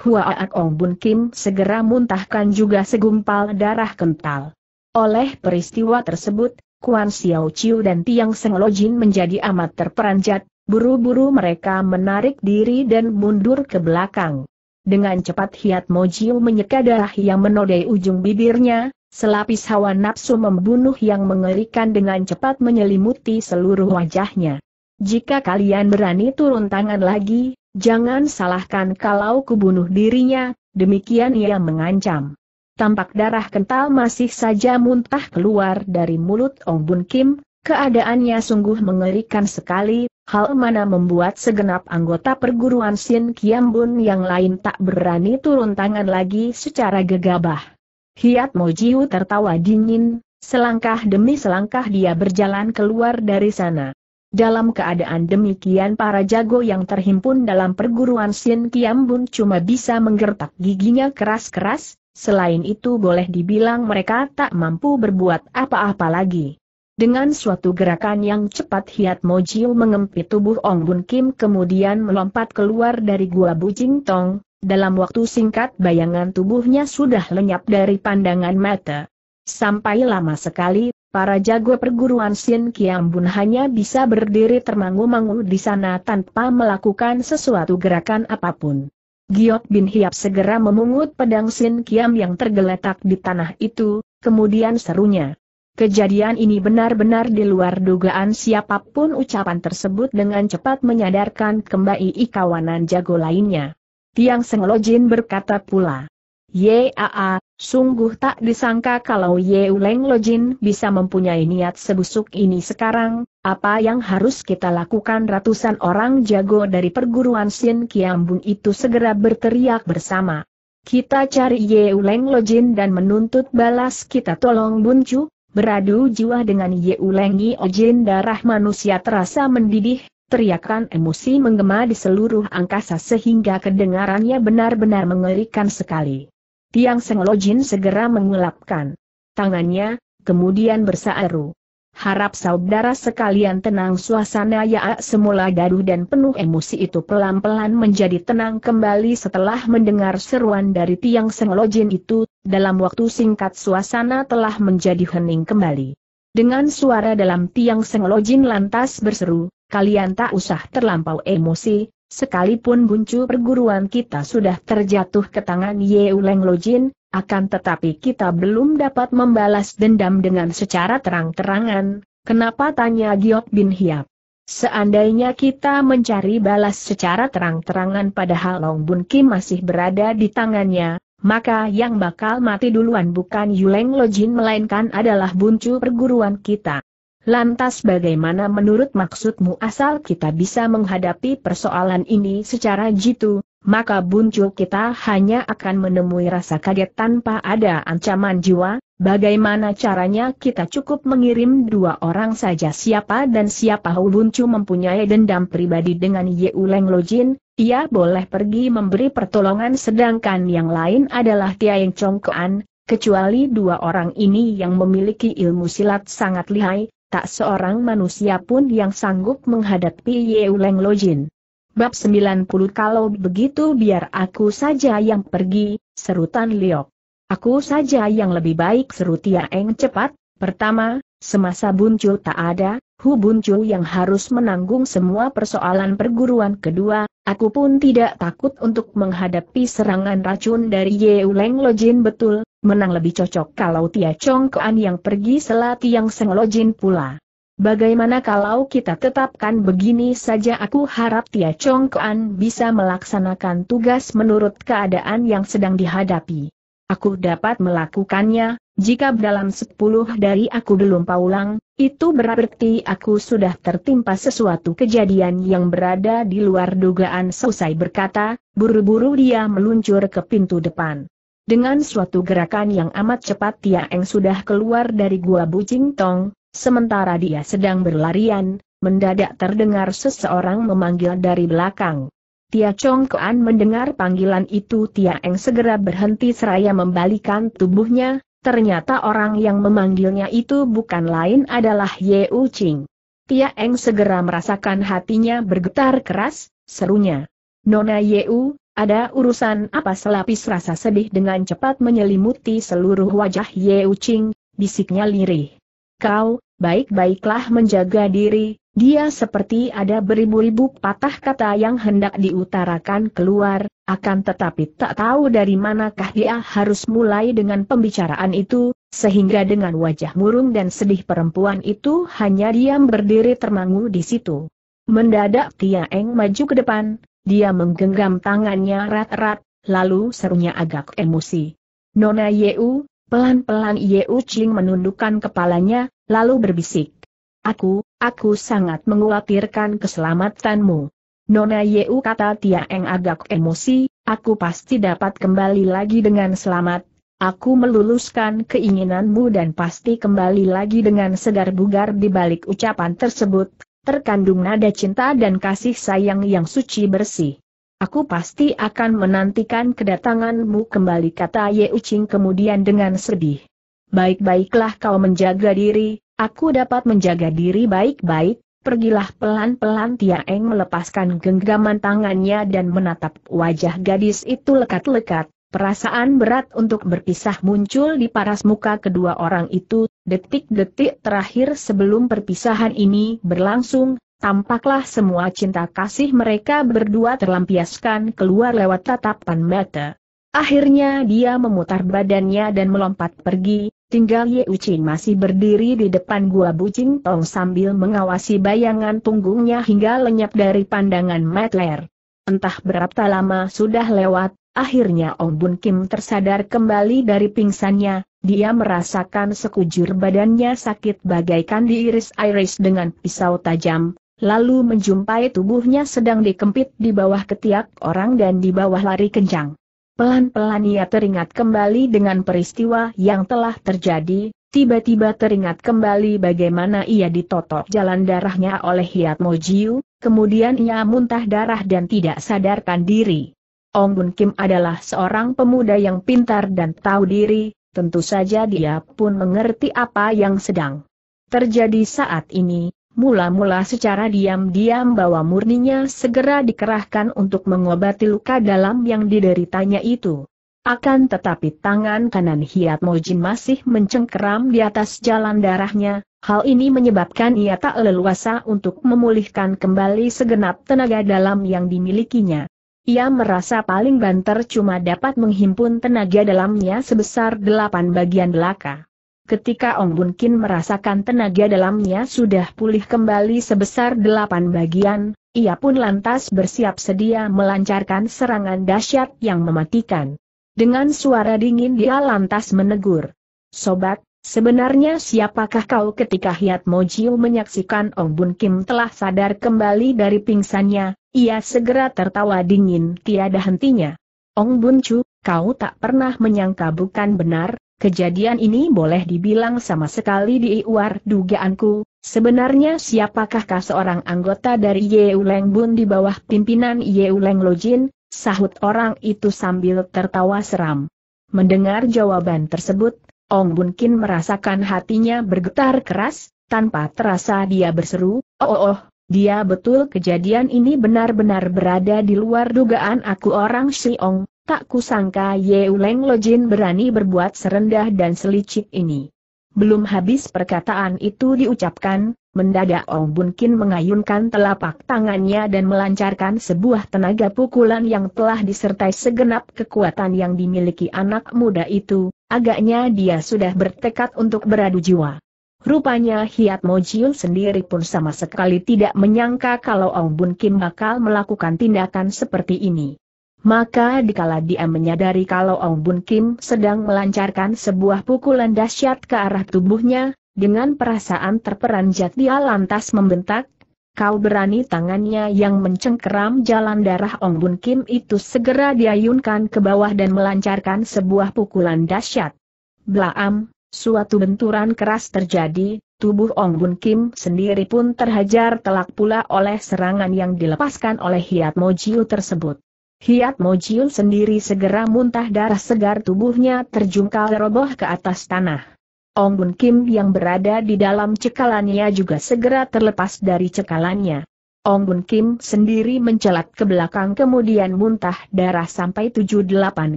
Hua Ong Bun Kim segera muntahkan juga segumpal darah kental. Oleh peristiwa tersebut, Kuan Xiao Chiu dan Tiang Seng Jin menjadi amat terperanjat, buru-buru mereka menarik diri dan mundur ke belakang. Dengan cepat Hiat Mojiu menyeka darah yang menodai ujung bibirnya, selapis hawa nafsu membunuh yang mengerikan dengan cepat menyelimuti seluruh wajahnya. Jika kalian berani turun tangan lagi, Jangan salahkan kalau kubunuh dirinya, demikian ia mengancam. Tampak darah kental masih saja muntah keluar dari mulut Ong Bun Kim, keadaannya sungguh mengerikan sekali, hal mana membuat segenap anggota perguruan Sin Kiam Bun yang lain tak berani turun tangan lagi secara gegabah. Hiat Mojiu tertawa dingin, selangkah demi selangkah dia berjalan keluar dari sana. Dalam keadaan demikian para jago yang terhimpun dalam perguruan Sin Kiam cuma bisa menggertak giginya keras-keras, selain itu boleh dibilang mereka tak mampu berbuat apa-apa lagi. Dengan suatu gerakan yang cepat Hiat Mojiu mengempit tubuh Ong Bun Kim kemudian melompat keluar dari gua Bujing Tong, dalam waktu singkat bayangan tubuhnya sudah lenyap dari pandangan mata. Sampai lama sekali, Para jago perguruan Sin Kiam Bun hanya bisa berdiri termangu-mangu di sana tanpa melakukan sesuatu gerakan apapun. Giok Bin Hiap segera memungut pedang Sin Kiam yang tergeletak di tanah itu, kemudian serunya. Kejadian ini benar-benar di luar dugaan siapapun ucapan tersebut dengan cepat menyadarkan kembali kawanan jago lainnya. Tiang Seng Senglojin berkata pula, Yaa, sungguh tak disangka kalau Ye Uleng Lojin bisa mempunyai niat sebusuk ini sekarang, apa yang harus kita lakukan ratusan orang jago dari perguruan Sin Kiambun itu segera berteriak bersama. Kita cari Ye Uleng Lojin dan menuntut balas kita tolong Buncu, beradu jiwa dengan Ye Leng Lojin darah manusia terasa mendidih, Teriakan emosi menggema di seluruh angkasa sehingga kedengarannya benar-benar mengerikan sekali. Tiang Seng Senglojin segera mengelapkan tangannya, kemudian berseru, Harap saudara sekalian tenang suasana Yaak semula gaduh dan penuh emosi itu pelan-pelan menjadi tenang kembali setelah mendengar seruan dari tiang Seng senglojin itu, dalam waktu singkat suasana telah menjadi hening kembali. Dengan suara dalam tiang Seng senglojin lantas berseru, kalian tak usah terlampau emosi, Sekalipun buncu perguruan kita sudah terjatuh ke tangan Yeuleng Lojin, akan tetapi kita belum dapat membalas dendam dengan secara terang-terangan, kenapa tanya Giok Bin Hiap? Seandainya kita mencari balas secara terang-terangan padahal Long Bun Kim masih berada di tangannya, maka yang bakal mati duluan bukan Yuleng Lojin melainkan adalah buncu perguruan kita. Lantas bagaimana menurut maksudmu asal kita bisa menghadapi persoalan ini secara jitu, maka muncul kita hanya akan menemui rasa kaget tanpa ada ancaman jiwa, bagaimana caranya kita cukup mengirim dua orang saja siapa dan siapa buncu mempunyai dendam pribadi dengan Yeuleng Lojin, ia boleh pergi memberi pertolongan sedangkan yang lain adalah Chong Chongkoan, kecuali dua orang ini yang memiliki ilmu silat sangat lihai, tak seorang manusia pun yang sanggup menghadapi Yeuleng Lojin. Bab 90 Kalau begitu biar aku saja yang pergi, serutan Liok. Aku saja yang lebih baik seru Tia Eng cepat, pertama, semasa Buncul tak ada, Hu Buncul yang harus menanggung semua persoalan perguruan kedua, Aku pun tidak takut untuk menghadapi serangan racun dari Ye Uleng Lojin betul, menang lebih cocok kalau Tia Chong Kuan yang pergi selati yang Seng Lojin pula. Bagaimana kalau kita tetapkan begini saja aku harap Tia Chong Kuan bisa melaksanakan tugas menurut keadaan yang sedang dihadapi. Aku dapat melakukannya, jika dalam sepuluh dari aku belum paulang, itu berarti aku sudah tertimpa sesuatu kejadian yang berada di luar dugaan selesai berkata, buru-buru dia meluncur ke pintu depan. Dengan suatu gerakan yang amat cepat Tia Eng sudah keluar dari gua Bucing Tong, sementara dia sedang berlarian, mendadak terdengar seseorang memanggil dari belakang. Tia Chong Kuan mendengar panggilan itu Tia Eng segera berhenti seraya membalikan tubuhnya, Ternyata orang yang memanggilnya itu bukan lain adalah Ye U Ching. Tia Eng segera merasakan hatinya bergetar keras, serunya. Nona Ye U, ada urusan apa selapis rasa sedih dengan cepat menyelimuti seluruh wajah Ye U Ching, bisiknya lirih. Kau, baik-baiklah menjaga diri, dia seperti ada beribu-ribu patah kata yang hendak diutarakan keluar, akan tetapi tak tahu dari manakah dia harus mulai dengan pembicaraan itu, sehingga dengan wajah murung dan sedih perempuan itu hanya diam berdiri termangu di situ. Mendadak Tia Eng maju ke depan, dia menggenggam tangannya rat-rat, lalu serunya agak emosi. Nona Yeu, pelan-pelan Yeu Ching menundukkan kepalanya, lalu berbisik. Aku, Aku sangat mengkhawatirkan keselamatanmu. Nona Yeu kata Tiaeng agak emosi, aku pasti dapat kembali lagi dengan selamat. Aku meluluskan keinginanmu dan pasti kembali lagi dengan segar bugar di balik ucapan tersebut, terkandung nada cinta dan kasih sayang yang suci bersih. Aku pasti akan menantikan kedatanganmu kembali kata Yeu Ching kemudian dengan sedih baik-baiklah kau menjaga diri, aku dapat menjaga diri baik-baik, pergilah pelan-pelan Eng melepaskan genggaman tangannya dan menatap wajah gadis itu lekat-lekat. Perasaan berat untuk berpisah muncul di paras muka kedua orang itu, detik-detik terakhir sebelum perpisahan ini berlangsung, tampaklah semua cinta kasih mereka berdua terlampiaskan keluar lewat tatapan mata. Akhirnya dia memutar badannya dan melompat pergi, Tinggal Ye Ucing masih berdiri di depan gua Bucing Tong sambil mengawasi bayangan punggungnya hingga lenyap dari pandangan Matler. Entah berapa lama sudah lewat, akhirnya Ong Bun Kim tersadar kembali dari pingsannya, dia merasakan sekujur badannya sakit bagaikan diiris-iris dengan pisau tajam, lalu menjumpai tubuhnya sedang dikempit di bawah ketiak orang dan di bawah lari kencang. Pelan-pelan ia teringat kembali dengan peristiwa yang telah terjadi, tiba-tiba teringat kembali bagaimana ia ditotok jalan darahnya oleh Hiat Mojiu, kemudian ia muntah darah dan tidak sadarkan diri. Ong Bun Kim adalah seorang pemuda yang pintar dan tahu diri, tentu saja dia pun mengerti apa yang sedang terjadi saat ini, Mula-mula secara diam-diam bahwa murninya segera dikerahkan untuk mengobati luka dalam yang dideritanya itu. Akan tetapi tangan kanan Hiat Mojin masih mencengkeram di atas jalan darahnya, hal ini menyebabkan ia tak leluasa untuk memulihkan kembali segenap tenaga dalam yang dimilikinya. Ia merasa paling banter cuma dapat menghimpun tenaga dalamnya sebesar delapan bagian belaka. Ketika Ong Bun Kin merasakan tenaga dalamnya sudah pulih kembali sebesar delapan bagian, ia pun lantas bersiap sedia melancarkan serangan dahsyat yang mematikan. Dengan suara dingin dia lantas menegur. Sobat, sebenarnya siapakah kau ketika Hiat Mojiu menyaksikan Ong Bun Kim telah sadar kembali dari pingsannya, ia segera tertawa dingin tiada hentinya. Ong Bun Chu, kau tak pernah menyangka bukan benar, Kejadian ini boleh dibilang sama sekali di luar dugaanku, sebenarnya siapakahkah seorang anggota dari Yeuleng Bun di bawah pimpinan Yeuleng Lojin, sahut orang itu sambil tertawa seram. Mendengar jawaban tersebut, Ong Bun Kin merasakan hatinya bergetar keras, tanpa terasa dia berseru, oh oh oh, dia betul kejadian ini benar-benar berada di luar dugaan aku orang Si Ong, Tak kusangka Ye Uleng Lojin berani berbuat serendah dan selicik ini. Belum habis perkataan itu diucapkan, mendadak Ong Bun Kin mengayunkan telapak tangannya dan melancarkan sebuah tenaga pukulan yang telah disertai segenap kekuatan yang dimiliki anak muda itu, agaknya dia sudah bertekad untuk beradu jiwa. Rupanya Hiat Mojil sendiri pun sama sekali tidak menyangka kalau Ong Bun Kin bakal melakukan tindakan seperti ini. Maka dikala dia menyadari kalau Ong Bun Kim sedang melancarkan sebuah pukulan dahsyat ke arah tubuhnya, dengan perasaan terperanjat dia lantas membentak, kau berani tangannya yang mencengkeram jalan darah Ong Bun Kim itu segera diayunkan ke bawah dan melancarkan sebuah pukulan dahsyat. Blaam, suatu benturan keras terjadi, tubuh Ong Bun Kim sendiri pun terhajar telak pula oleh serangan yang dilepaskan oleh Hiat Mojiu tersebut. Hiat Mojiun sendiri segera muntah darah segar tubuhnya terjungkal roboh ke atas tanah. Ong Bun Kim yang berada di dalam cekalannya juga segera terlepas dari cekalannya. Ong Bun Kim sendiri mencelat ke belakang kemudian muntah darah sampai 7-8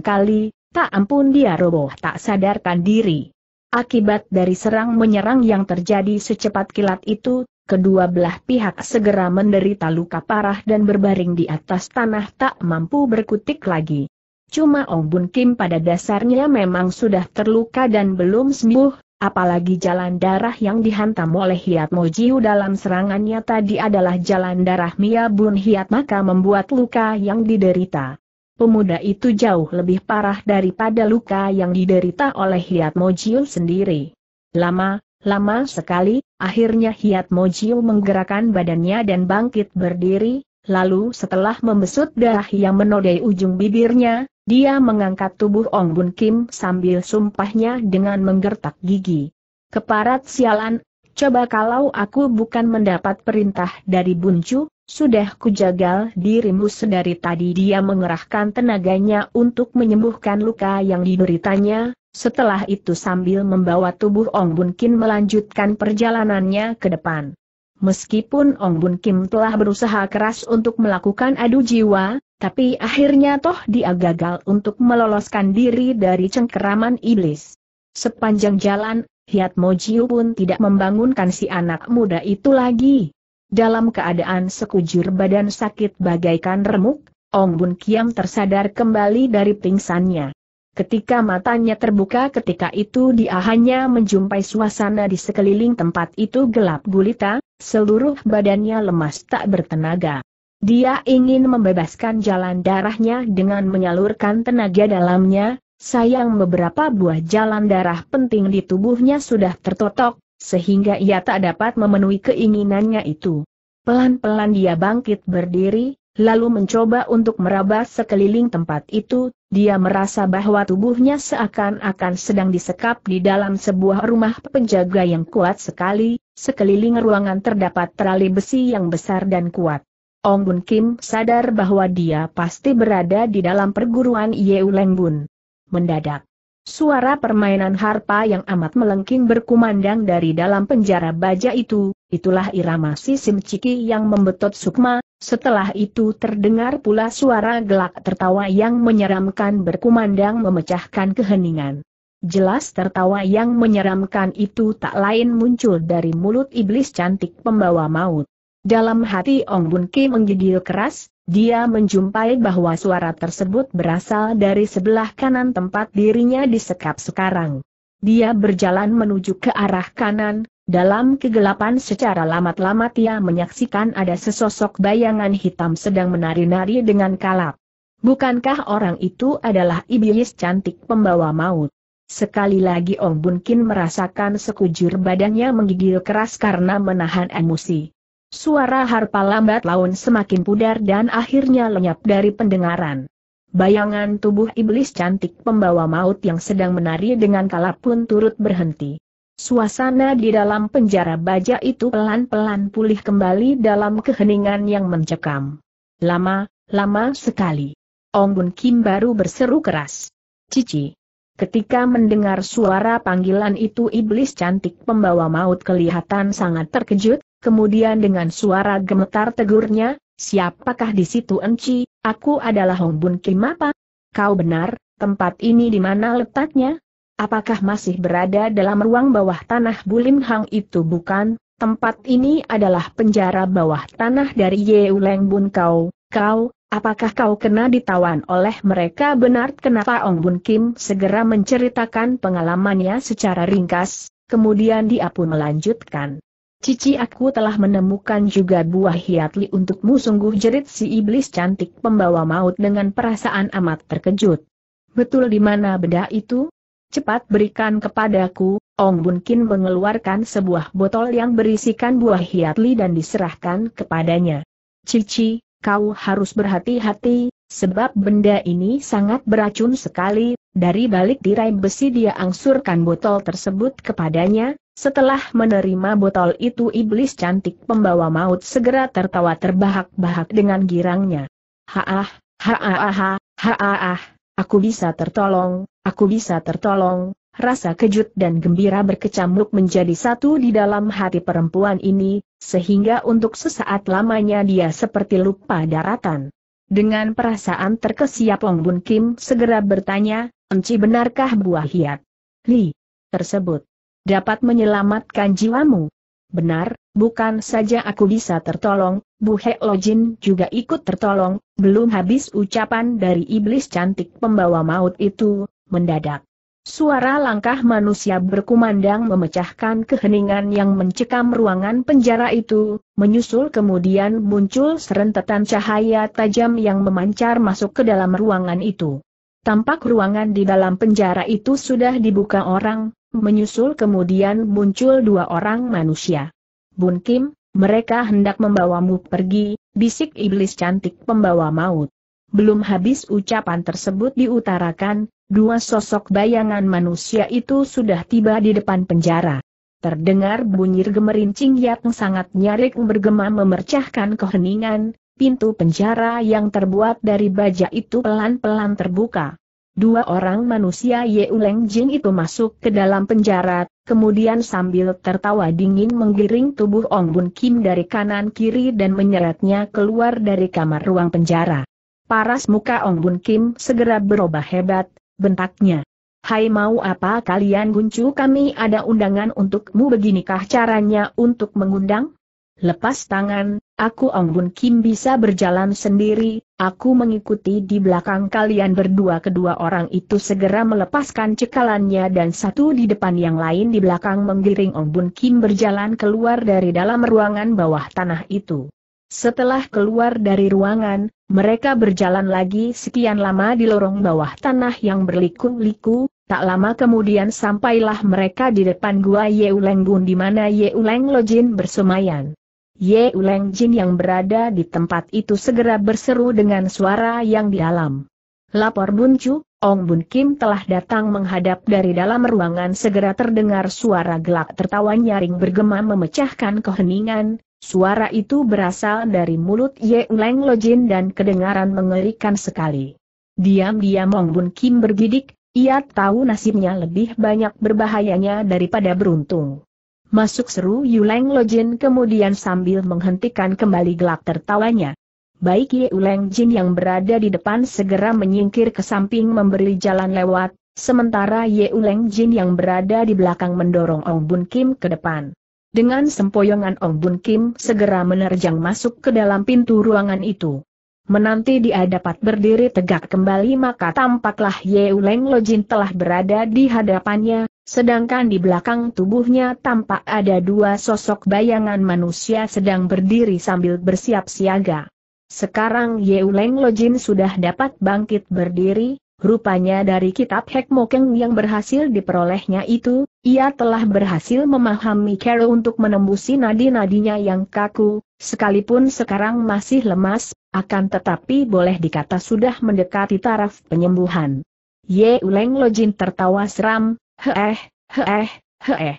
kali, tak ampun dia roboh tak sadarkan diri. Akibat dari serang menyerang yang terjadi secepat kilat itu, Kedua belah pihak segera menderita luka parah dan berbaring di atas tanah tak mampu berkutik lagi. Cuma Ong Bun Kim pada dasarnya memang sudah terluka dan belum sembuh, apalagi jalan darah yang dihantam oleh Hiat Jiu dalam serangannya tadi adalah jalan darah Mia Bun Hiat maka membuat luka yang diderita. Pemuda itu jauh lebih parah daripada luka yang diderita oleh Hiat Jiu sendiri. Lama, Lama sekali, akhirnya Hiat Mojiu menggerakkan badannya dan bangkit berdiri, lalu setelah membesut darah yang menodai ujung bibirnya, dia mengangkat tubuh Ong Bun Kim sambil sumpahnya dengan menggertak gigi. Keparat sialan, coba kalau aku bukan mendapat perintah dari Buncu, sudah kujagal dirimu sedari tadi dia mengerahkan tenaganya untuk menyembuhkan luka yang dideritanya, setelah itu sambil membawa tubuh Ong Bun Kim melanjutkan perjalanannya ke depan. Meskipun Ong Bun Kim telah berusaha keras untuk melakukan adu jiwa, tapi akhirnya toh dia gagal untuk meloloskan diri dari cengkeraman iblis. Sepanjang jalan, Hiat Mojiu pun tidak membangunkan si anak muda itu lagi. Dalam keadaan sekujur badan sakit bagaikan remuk, Ong Bun Kiam tersadar kembali dari pingsannya. Ketika matanya terbuka ketika itu dia hanya menjumpai suasana di sekeliling tempat itu gelap gulita, seluruh badannya lemas tak bertenaga. Dia ingin membebaskan jalan darahnya dengan menyalurkan tenaga dalamnya, sayang beberapa buah jalan darah penting di tubuhnya sudah tertotok, sehingga ia tak dapat memenuhi keinginannya itu. Pelan-pelan dia bangkit berdiri, lalu mencoba untuk meraba sekeliling tempat itu, dia merasa bahwa tubuhnya seakan-akan sedang disekap di dalam sebuah rumah penjaga yang kuat sekali, sekeliling ruangan terdapat terali besi yang besar dan kuat. Ong Bun Kim sadar bahwa dia pasti berada di dalam perguruan Yeu Leng Bun. Mendadak. Suara permainan harpa yang amat melengking berkumandang dari dalam penjara baja itu, itulah irama si Sim ciki yang membetot Sukma, setelah itu terdengar pula suara gelak tertawa yang menyeramkan berkumandang memecahkan keheningan. Jelas tertawa yang menyeramkan itu tak lain muncul dari mulut iblis cantik pembawa maut. Dalam hati Ong Bun Ki menggigil keras, dia menjumpai bahwa suara tersebut berasal dari sebelah kanan tempat dirinya disekap sekarang. Dia berjalan menuju ke arah kanan, dalam kegelapan secara lamat-lamat ia menyaksikan ada sesosok bayangan hitam sedang menari-nari dengan kalap. Bukankah orang itu adalah iblis cantik pembawa maut? Sekali lagi Ong Bun Kin merasakan sekujur badannya menggigil keras karena menahan emosi. Suara harpa lambat laun semakin pudar dan akhirnya lenyap dari pendengaran. Bayangan tubuh iblis cantik pembawa maut yang sedang menari dengan kalap pun turut berhenti. Suasana di dalam penjara baja itu pelan-pelan pulih kembali dalam keheningan yang mencekam. Lama, lama sekali. Ong Bun Kim baru berseru keras. Cici. Ketika mendengar suara panggilan itu iblis cantik pembawa maut kelihatan sangat terkejut, kemudian dengan suara gemetar tegurnya, siapakah di situ Enci, aku adalah Hong Bun Kim apa? Kau benar, tempat ini di mana letaknya? Apakah masih berada dalam ruang bawah tanah Bulim Hang itu bukan? Tempat ini adalah penjara bawah tanah dari Yeu Bun Kau. Kau, apakah kau kena ditawan oleh mereka benar kenapa Ong Bun Kim segera menceritakan pengalamannya secara ringkas, kemudian dia pun melanjutkan. Cici aku telah menemukan juga buah hiatli untukmu sungguh jerit si iblis cantik pembawa maut dengan perasaan amat terkejut. Betul di mana beda itu? cepat berikan kepadaku, Ong Bun Kin mengeluarkan sebuah botol yang berisikan buah hiatli dan diserahkan kepadanya. Cici, kau harus berhati-hati, sebab benda ini sangat beracun sekali, dari balik tirai besi dia angsurkan botol tersebut kepadanya, setelah menerima botol itu iblis cantik pembawa maut segera tertawa terbahak-bahak dengan girangnya. Haah, haah, haah, haah, aku bisa tertolong, Aku bisa tertolong, rasa kejut dan gembira berkecamuk menjadi satu di dalam hati perempuan ini, sehingga untuk sesaat lamanya dia seperti lupa daratan. Dengan perasaan terkesiap Ong Bun Kim segera bertanya, Enci benarkah buah hiat? Li, tersebut dapat menyelamatkan jiwamu. Benar, bukan saja aku bisa tertolong, Bu Hek Lojin juga ikut tertolong, belum habis ucapan dari iblis cantik pembawa maut itu, mendadak. Suara langkah manusia berkumandang memecahkan keheningan yang mencekam ruangan penjara itu, menyusul kemudian muncul serentetan cahaya tajam yang memancar masuk ke dalam ruangan itu. Tampak ruangan di dalam penjara itu sudah dibuka orang, menyusul kemudian muncul dua orang manusia. Bun Kim, mereka hendak membawamu pergi, bisik iblis cantik pembawa maut. Belum habis ucapan tersebut diutarakan, dua sosok bayangan manusia itu sudah tiba di depan penjara. Terdengar bunyi gemerincing yang sangat nyarik bergema memercahkan keheningan, pintu penjara yang terbuat dari baja itu pelan-pelan terbuka. Dua orang manusia Yeu Leng Jin itu masuk ke dalam penjara, kemudian sambil tertawa dingin menggiring tubuh Ong Bun Kim dari kanan kiri dan menyeretnya keluar dari kamar ruang penjara. Paras muka Ong Bun Kim segera berubah hebat, bentaknya. Hai mau apa kalian guncu kami ada undangan untukmu beginikah caranya untuk mengundang? Lepas tangan, aku Ong Bun Kim bisa berjalan sendiri, aku mengikuti di belakang kalian berdua kedua orang itu segera melepaskan cekalannya dan satu di depan yang lain di belakang menggiring Ong Bun Kim berjalan keluar dari dalam ruangan bawah tanah itu. Setelah keluar dari ruangan, mereka berjalan lagi sekian lama di lorong bawah tanah yang berliku-liku, tak lama kemudian sampailah mereka di depan gua Yeulengbun di mana Yeuleng Lojin bersemayan. Yeuleng Jin yang berada di tempat itu segera berseru dengan suara yang dalam. Lapor Buncu, Ong Bun Kim telah datang menghadap dari dalam ruangan segera terdengar suara gelak tertawa nyaring bergema memecahkan keheningan, Suara itu berasal dari mulut Ye Leng Lojin dan kedengaran mengerikan sekali. Diam-diam Mong Bun Kim bergidik, ia tahu nasibnya lebih banyak berbahayanya daripada beruntung. Masuk seru Yuleng Lojin kemudian sambil menghentikan kembali gelak tertawanya. Baik Leng Jin yang berada di depan segera menyingkir ke samping memberi jalan lewat, sementara Leng Jin yang berada di belakang mendorong Ong Bun Kim ke depan. Dengan sempoyongan Ong Bun Kim segera menerjang masuk ke dalam pintu ruangan itu. Menanti dia dapat berdiri tegak kembali maka tampaklah Ye Uleng Lojin telah berada di hadapannya, sedangkan di belakang tubuhnya tampak ada dua sosok bayangan manusia sedang berdiri sambil bersiap siaga. Sekarang Ye Uleng Lojin sudah dapat bangkit berdiri, Rupanya dari kitab Hek Mokeng yang berhasil diperolehnya itu, ia telah berhasil memahami Carol untuk menembusi nadi-nadinya yang kaku, sekalipun sekarang masih lemas, akan tetapi boleh dikata sudah mendekati taraf penyembuhan. Ye Uleng Lojin tertawa seram, heeh, heeh, heeh.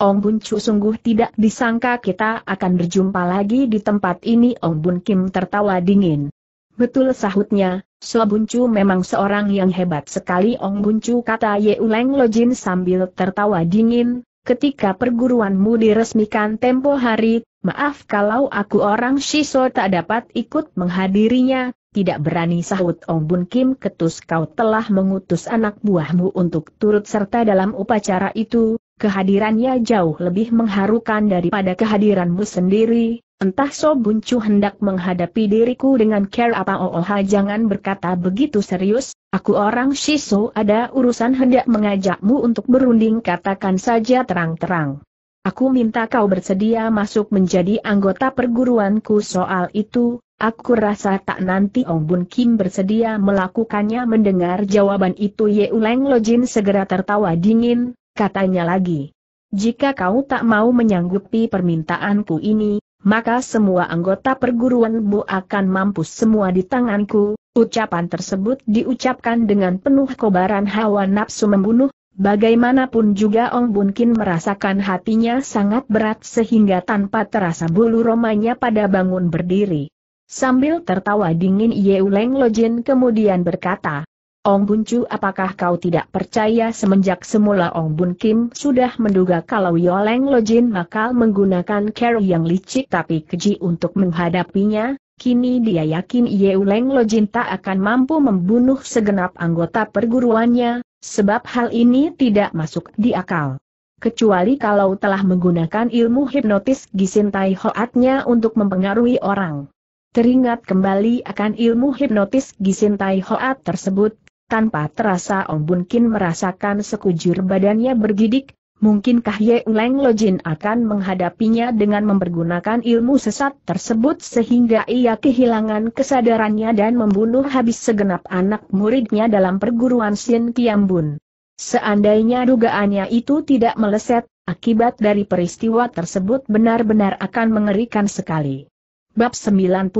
Ong Bun Chu sungguh tidak disangka kita akan berjumpa lagi di tempat ini Ong Bun Kim tertawa dingin. Betul sahutnya, So Buncu memang seorang yang hebat sekali Ong Buncu kata Ye Uleng Lojin sambil tertawa dingin, ketika perguruanmu diresmikan tempo hari, maaf kalau aku orang Shiso tak dapat ikut menghadirinya, tidak berani sahut Ong Bun Kim ketus kau telah mengutus anak buahmu untuk turut serta dalam upacara itu, kehadirannya jauh lebih mengharukan daripada kehadiranmu sendiri, Entah So Buncu hendak menghadapi diriku dengan care apa oh, oh jangan berkata begitu serius, aku orang Shiso ada urusan hendak mengajakmu untuk berunding katakan saja terang-terang. Aku minta kau bersedia masuk menjadi anggota perguruanku soal itu, aku rasa tak nanti Ong Bun Kim bersedia melakukannya mendengar jawaban itu Ye Uleng Lojin segera tertawa dingin, katanya lagi. Jika kau tak mau menyanggupi permintaanku ini, maka semua anggota perguruanmu akan mampus semua di tanganku. Ucapan tersebut diucapkan dengan penuh kobaran hawa nafsu membunuh, bagaimanapun juga Ong Bun Kin merasakan hatinya sangat berat sehingga tanpa terasa bulu romanya pada bangun berdiri. Sambil tertawa dingin Ye Uleng Lojin kemudian berkata, Ong Bun Chu apakah kau tidak percaya semenjak semula Ong Bun Kim sudah menduga kalau Yoleng Lojin bakal menggunakan carry yang licik tapi keji untuk menghadapinya, kini dia yakin Yoleng Lojin tak akan mampu membunuh segenap anggota perguruannya, sebab hal ini tidak masuk di akal. Kecuali kalau telah menggunakan ilmu hipnotis gisintai hoatnya untuk mempengaruhi orang. Teringat kembali akan ilmu hipnotis Gisintai Hoat tersebut, tanpa terasa Ong Bun Kin merasakan sekujur badannya bergidik, mungkinkah Ye Lo Lojin akan menghadapinya dengan mempergunakan ilmu sesat tersebut sehingga ia kehilangan kesadarannya dan membunuh habis segenap anak muridnya dalam perguruan Sin Kiambun. Seandainya dugaannya itu tidak meleset, akibat dari peristiwa tersebut benar-benar akan mengerikan sekali. Bab 91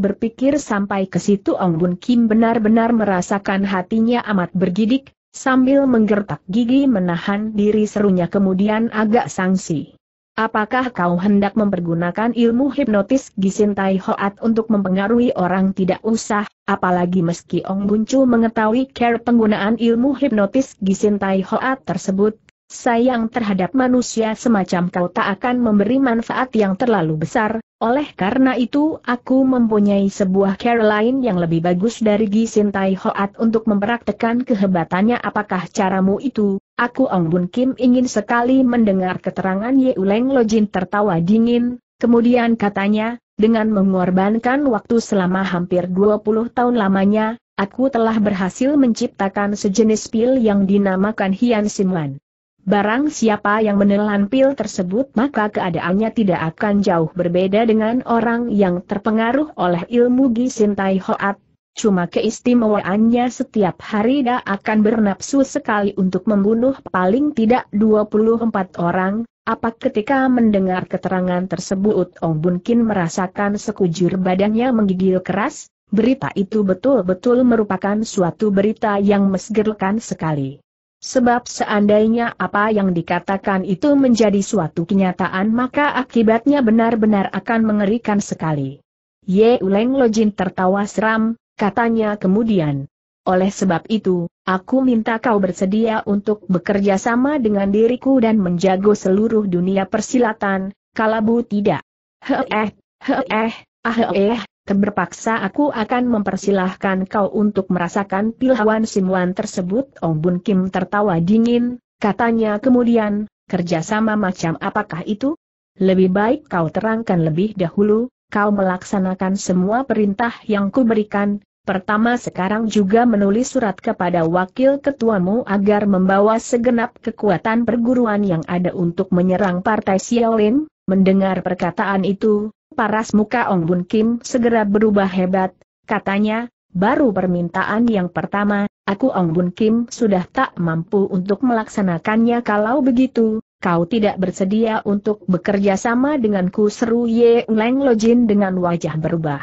berpikir sampai ke situ Ong Bun Kim benar-benar merasakan hatinya amat bergidik, sambil menggertak gigi menahan diri serunya kemudian agak sangsi. Apakah kau hendak mempergunakan ilmu hipnotis Gisin Tai Hoat untuk mempengaruhi orang tidak usah, apalagi meski Ong Bun Chu mengetahui care penggunaan ilmu hipnotis Gisin Tai Hoat tersebut, sayang terhadap manusia semacam kau tak akan memberi manfaat yang terlalu besar, oleh karena itu aku mempunyai sebuah Caroline yang lebih bagus dari Gisin Tai Hoat untuk mempraktekan kehebatannya apakah caramu itu, aku Ong Bun Kim ingin sekali mendengar keterangan Ye Uleng Lojin tertawa dingin, kemudian katanya, dengan mengorbankan waktu selama hampir 20 tahun lamanya, aku telah berhasil menciptakan sejenis pil yang dinamakan Hian Simuan. Barang siapa yang menelan pil tersebut maka keadaannya tidak akan jauh berbeda dengan orang yang terpengaruh oleh ilmu Gisintai Hoat. Cuma keistimewaannya setiap hari dia akan bernapsu sekali untuk membunuh paling tidak 24 orang, apa ketika mendengar keterangan tersebut Ong Bun Kin merasakan sekujur badannya menggigil keras, berita itu betul-betul merupakan suatu berita yang mesgerkan sekali. Sebab seandainya apa yang dikatakan itu menjadi suatu kenyataan maka akibatnya benar-benar akan mengerikan sekali. Ye Uleng Lojin tertawa seram, katanya kemudian. Oleh sebab itu, aku minta kau bersedia untuk bekerja sama dengan diriku dan menjago seluruh dunia persilatan, kalabu tidak. Heeh, heeh, ah heeh, Terpaksa aku akan mempersilahkan kau untuk merasakan pilihan simuan tersebut. Ong Bun Kim tertawa dingin, katanya kemudian, kerjasama macam apakah itu? Lebih baik kau terangkan lebih dahulu, kau melaksanakan semua perintah yang kuberikan, Pertama sekarang juga menulis surat kepada wakil ketuamu agar membawa segenap kekuatan perguruan yang ada untuk menyerang partai Xiaolin, mendengar perkataan itu, Paras muka Ong Bun Kim segera berubah hebat, katanya, baru permintaan yang pertama, aku Ong Bun Kim sudah tak mampu untuk melaksanakannya kalau begitu, kau tidak bersedia untuk bekerja sama denganku seru Ye Leng Lojin dengan wajah berubah.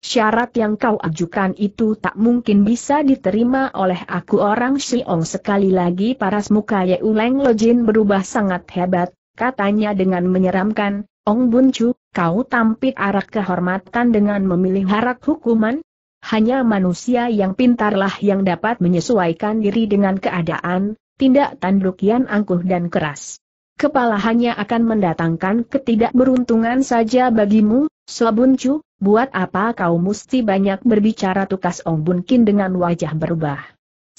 Syarat yang kau ajukan itu tak mungkin bisa diterima oleh aku orang Shiong sekali lagi paras muka Ye Lo Lojin berubah sangat hebat, katanya dengan menyeramkan, Ong Bun kau tampil arak kehormatan dengan memilih harak hukuman? Hanya manusia yang pintarlah yang dapat menyesuaikan diri dengan keadaan, tindak tanduk angkuh dan keras. Kepala hanya akan mendatangkan ketidakberuntungan saja bagimu, So Chu, buat apa kau mesti banyak berbicara tukas Ong Bun dengan wajah berubah.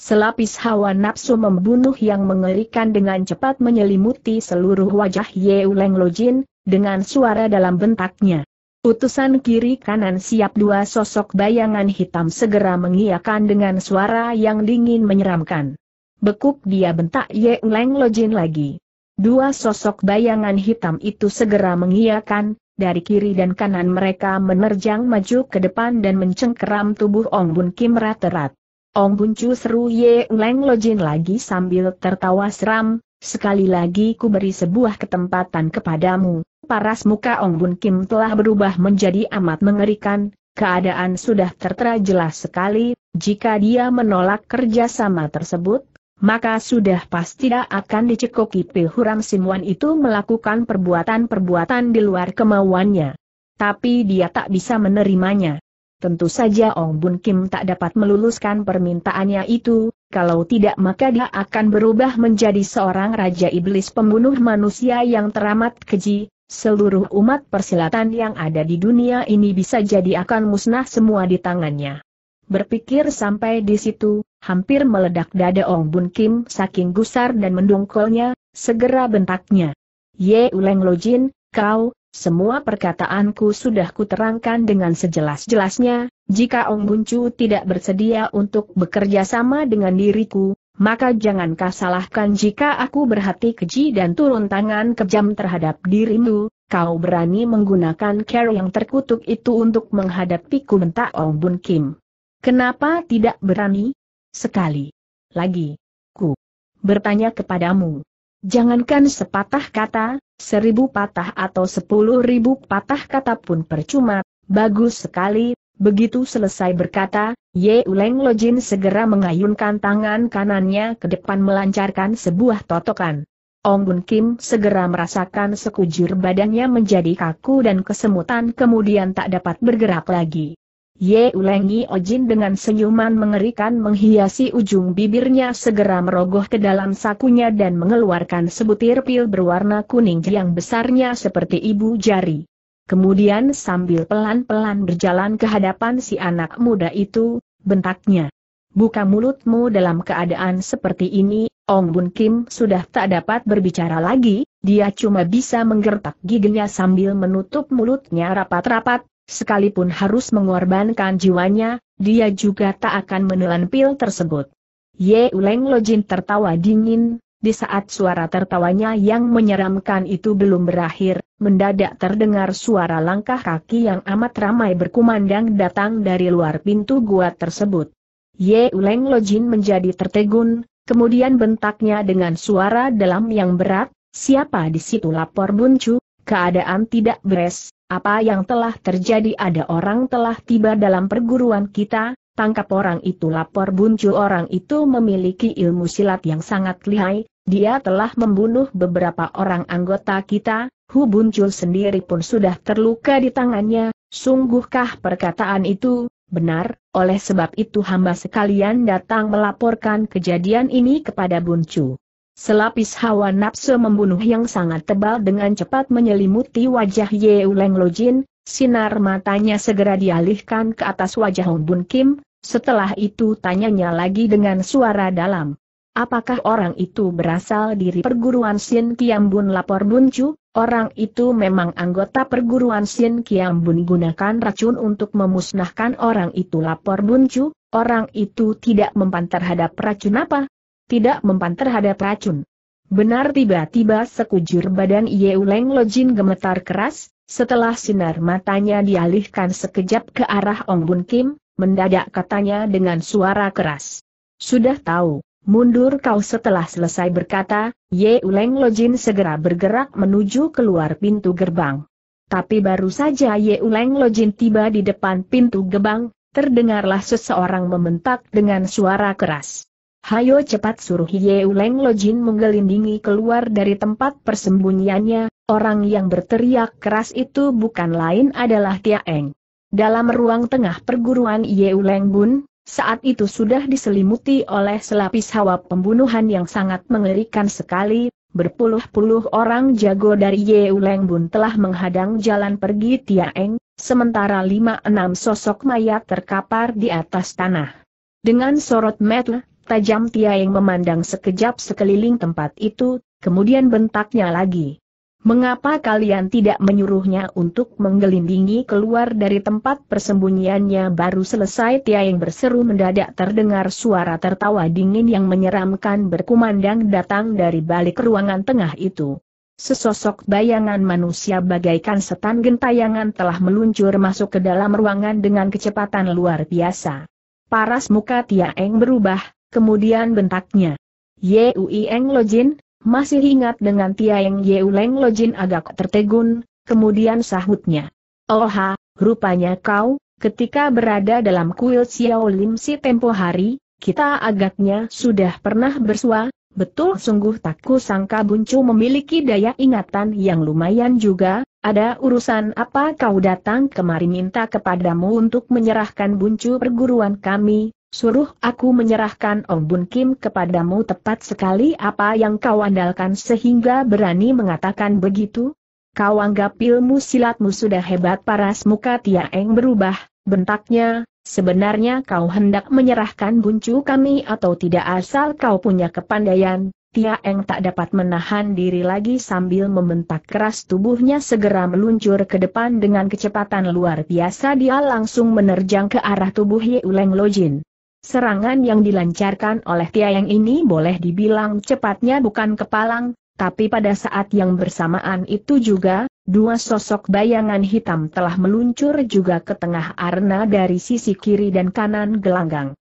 Selapis hawa nafsu membunuh yang mengerikan dengan cepat menyelimuti seluruh wajah Ye Uleng Lojin, dengan suara dalam bentaknya. Utusan kiri kanan siap dua sosok bayangan hitam segera mengiakan dengan suara yang dingin menyeramkan. Bekuk dia bentak Ye Leng Lojin lagi. Dua sosok bayangan hitam itu segera mengiakan, dari kiri dan kanan mereka menerjang maju ke depan dan mencengkeram tubuh Ong Bun Kim rat-rat. Ong Bun Chu seru Ye Leng Lojin lagi sambil tertawa seram, sekali lagi ku beri sebuah ketempatan kepadamu, paras muka Ong Bun Kim telah berubah menjadi amat mengerikan, keadaan sudah tertera jelas sekali, jika dia menolak kerjasama tersebut, maka sudah pasti tidak akan dicekoki Pihuram Simwan itu melakukan perbuatan-perbuatan di luar kemauannya. Tapi dia tak bisa menerimanya. Tentu saja Ong Bun Kim tak dapat meluluskan permintaannya itu, kalau tidak maka dia akan berubah menjadi seorang raja iblis pembunuh manusia yang teramat keji, seluruh umat persilatan yang ada di dunia ini bisa jadi akan musnah semua di tangannya. Berpikir sampai di situ, hampir meledak dada Ong Bun Kim saking gusar dan mendongkolnya, segera bentaknya. Ye Uleng Lojin, kau, semua perkataanku sudah kuterangkan dengan sejelas-jelasnya, jika Ong Bun Chu tidak bersedia untuk bekerja sama dengan diriku, maka jangan salahkan jika aku berhati keji dan turun tangan kejam terhadap dirimu, kau berani menggunakan cara yang terkutuk itu untuk menghadapiku bentak Ong Bun Kim. Kenapa tidak berani? Sekali. Lagi. Ku. Bertanya kepadamu. Jangankan sepatah kata, seribu patah atau sepuluh ribu patah kata pun percuma, bagus sekali, Begitu selesai berkata, Ye Uleng Lojin segera mengayunkan tangan kanannya ke depan melancarkan sebuah totokan. Ong Bun Kim segera merasakan sekujur badannya menjadi kaku dan kesemutan kemudian tak dapat bergerak lagi. Ye Ulengi Ojin dengan senyuman mengerikan menghiasi ujung bibirnya segera merogoh ke dalam sakunya dan mengeluarkan sebutir pil berwarna kuning yang besarnya seperti ibu jari. Kemudian sambil pelan-pelan berjalan ke hadapan si anak muda itu, bentaknya. Buka mulutmu dalam keadaan seperti ini, Ong Bun Kim sudah tak dapat berbicara lagi, dia cuma bisa menggertak giginya sambil menutup mulutnya rapat-rapat, sekalipun harus mengorbankan jiwanya, dia juga tak akan menelan pil tersebut. Ye Uleng Lojin tertawa dingin, di saat suara tertawanya yang menyeramkan itu belum berakhir, mendadak terdengar suara langkah kaki yang amat ramai berkumandang datang dari luar pintu gua tersebut. Ye Uleng Lojin menjadi tertegun, kemudian bentaknya dengan suara dalam yang berat, siapa di situ lapor buncu, keadaan tidak beres, apa yang telah terjadi ada orang telah tiba dalam perguruan kita, tangkap orang itu lapor buncu orang itu memiliki ilmu silat yang sangat lihai, dia telah membunuh beberapa orang anggota kita, Hu Buncul sendiri pun sudah terluka di tangannya, sungguhkah perkataan itu, benar, oleh sebab itu hamba sekalian datang melaporkan kejadian ini kepada Buncu. Selapis hawa nafsu membunuh yang sangat tebal dengan cepat menyelimuti wajah Yeuleng Lojin, sinar matanya segera dialihkan ke atas wajah Hong Bun Kim, setelah itu tanyanya lagi dengan suara dalam. Apakah orang itu berasal dari perguruan Sin Kiambun lapor Buncu? Orang itu memang anggota perguruan Sin Kiambun gunakan racun untuk memusnahkan orang itu lapor Buncu. Orang itu tidak mempan terhadap racun apa? Tidak mempan terhadap racun. Benar tiba-tiba sekujur badan Yeuleng Lojin gemetar keras, setelah sinar matanya dialihkan sekejap ke arah Ong Bun Kim, mendadak katanya dengan suara keras. Sudah tahu. Mundur kau setelah selesai berkata, Ye Uleng Lojin segera bergerak menuju keluar pintu gerbang. Tapi baru saja Ye Uleng Lojin tiba di depan pintu gerbang, terdengarlah seseorang membentak dengan suara keras. Hayo cepat suruh Ye Uleng Lojin menggelindingi keluar dari tempat persembunyiannya, orang yang berteriak keras itu bukan lain adalah Tiaeng. Dalam ruang tengah perguruan Ye Uleng Bun, saat itu sudah diselimuti oleh selapis hawa pembunuhan yang sangat mengerikan sekali, berpuluh-puluh orang jago dari Yeu Leng Bun telah menghadang jalan pergi Tiaeng, sementara lima enam sosok mayat terkapar di atas tanah. Dengan sorot mata tajam Tiaeng memandang sekejap sekeliling tempat itu, kemudian bentaknya lagi. Mengapa kalian tidak menyuruhnya untuk menggelindingi keluar dari tempat persembunyiannya baru selesai yang berseru mendadak terdengar suara tertawa dingin yang menyeramkan berkumandang datang dari balik ruangan tengah itu. Sesosok bayangan manusia bagaikan setan gentayangan telah meluncur masuk ke dalam ruangan dengan kecepatan luar biasa. Paras muka eng berubah, kemudian bentaknya. Yui Eng Lojin, masih ingat dengan Tia Tiang Yeuleng Lojin agak tertegun, kemudian sahutnya. Oha, rupanya kau, ketika berada dalam kuil Xiao Lim si tempo hari, kita agaknya sudah pernah bersua, betul sungguh tak sangka Buncu memiliki daya ingatan yang lumayan juga, ada urusan apa kau datang kemari minta kepadamu untuk menyerahkan Buncu perguruan kami, Suruh aku menyerahkan Ong Bun Kim kepadamu tepat sekali apa yang kau andalkan sehingga berani mengatakan begitu? Kau anggap ilmu silatmu sudah hebat paras muka Tiaeng berubah, bentaknya, sebenarnya kau hendak menyerahkan buncu kami atau tidak asal kau punya kepandaian, Tiaeng tak dapat menahan diri lagi sambil membentak keras tubuhnya segera meluncur ke depan dengan kecepatan luar biasa dia langsung menerjang ke arah tubuh Yeuleng Lojin. Serangan yang dilancarkan oleh Tiayang ini boleh dibilang cepatnya bukan kepalang, tapi pada saat yang bersamaan itu juga, dua sosok bayangan hitam telah meluncur juga ke tengah arena dari sisi kiri dan kanan gelanggang.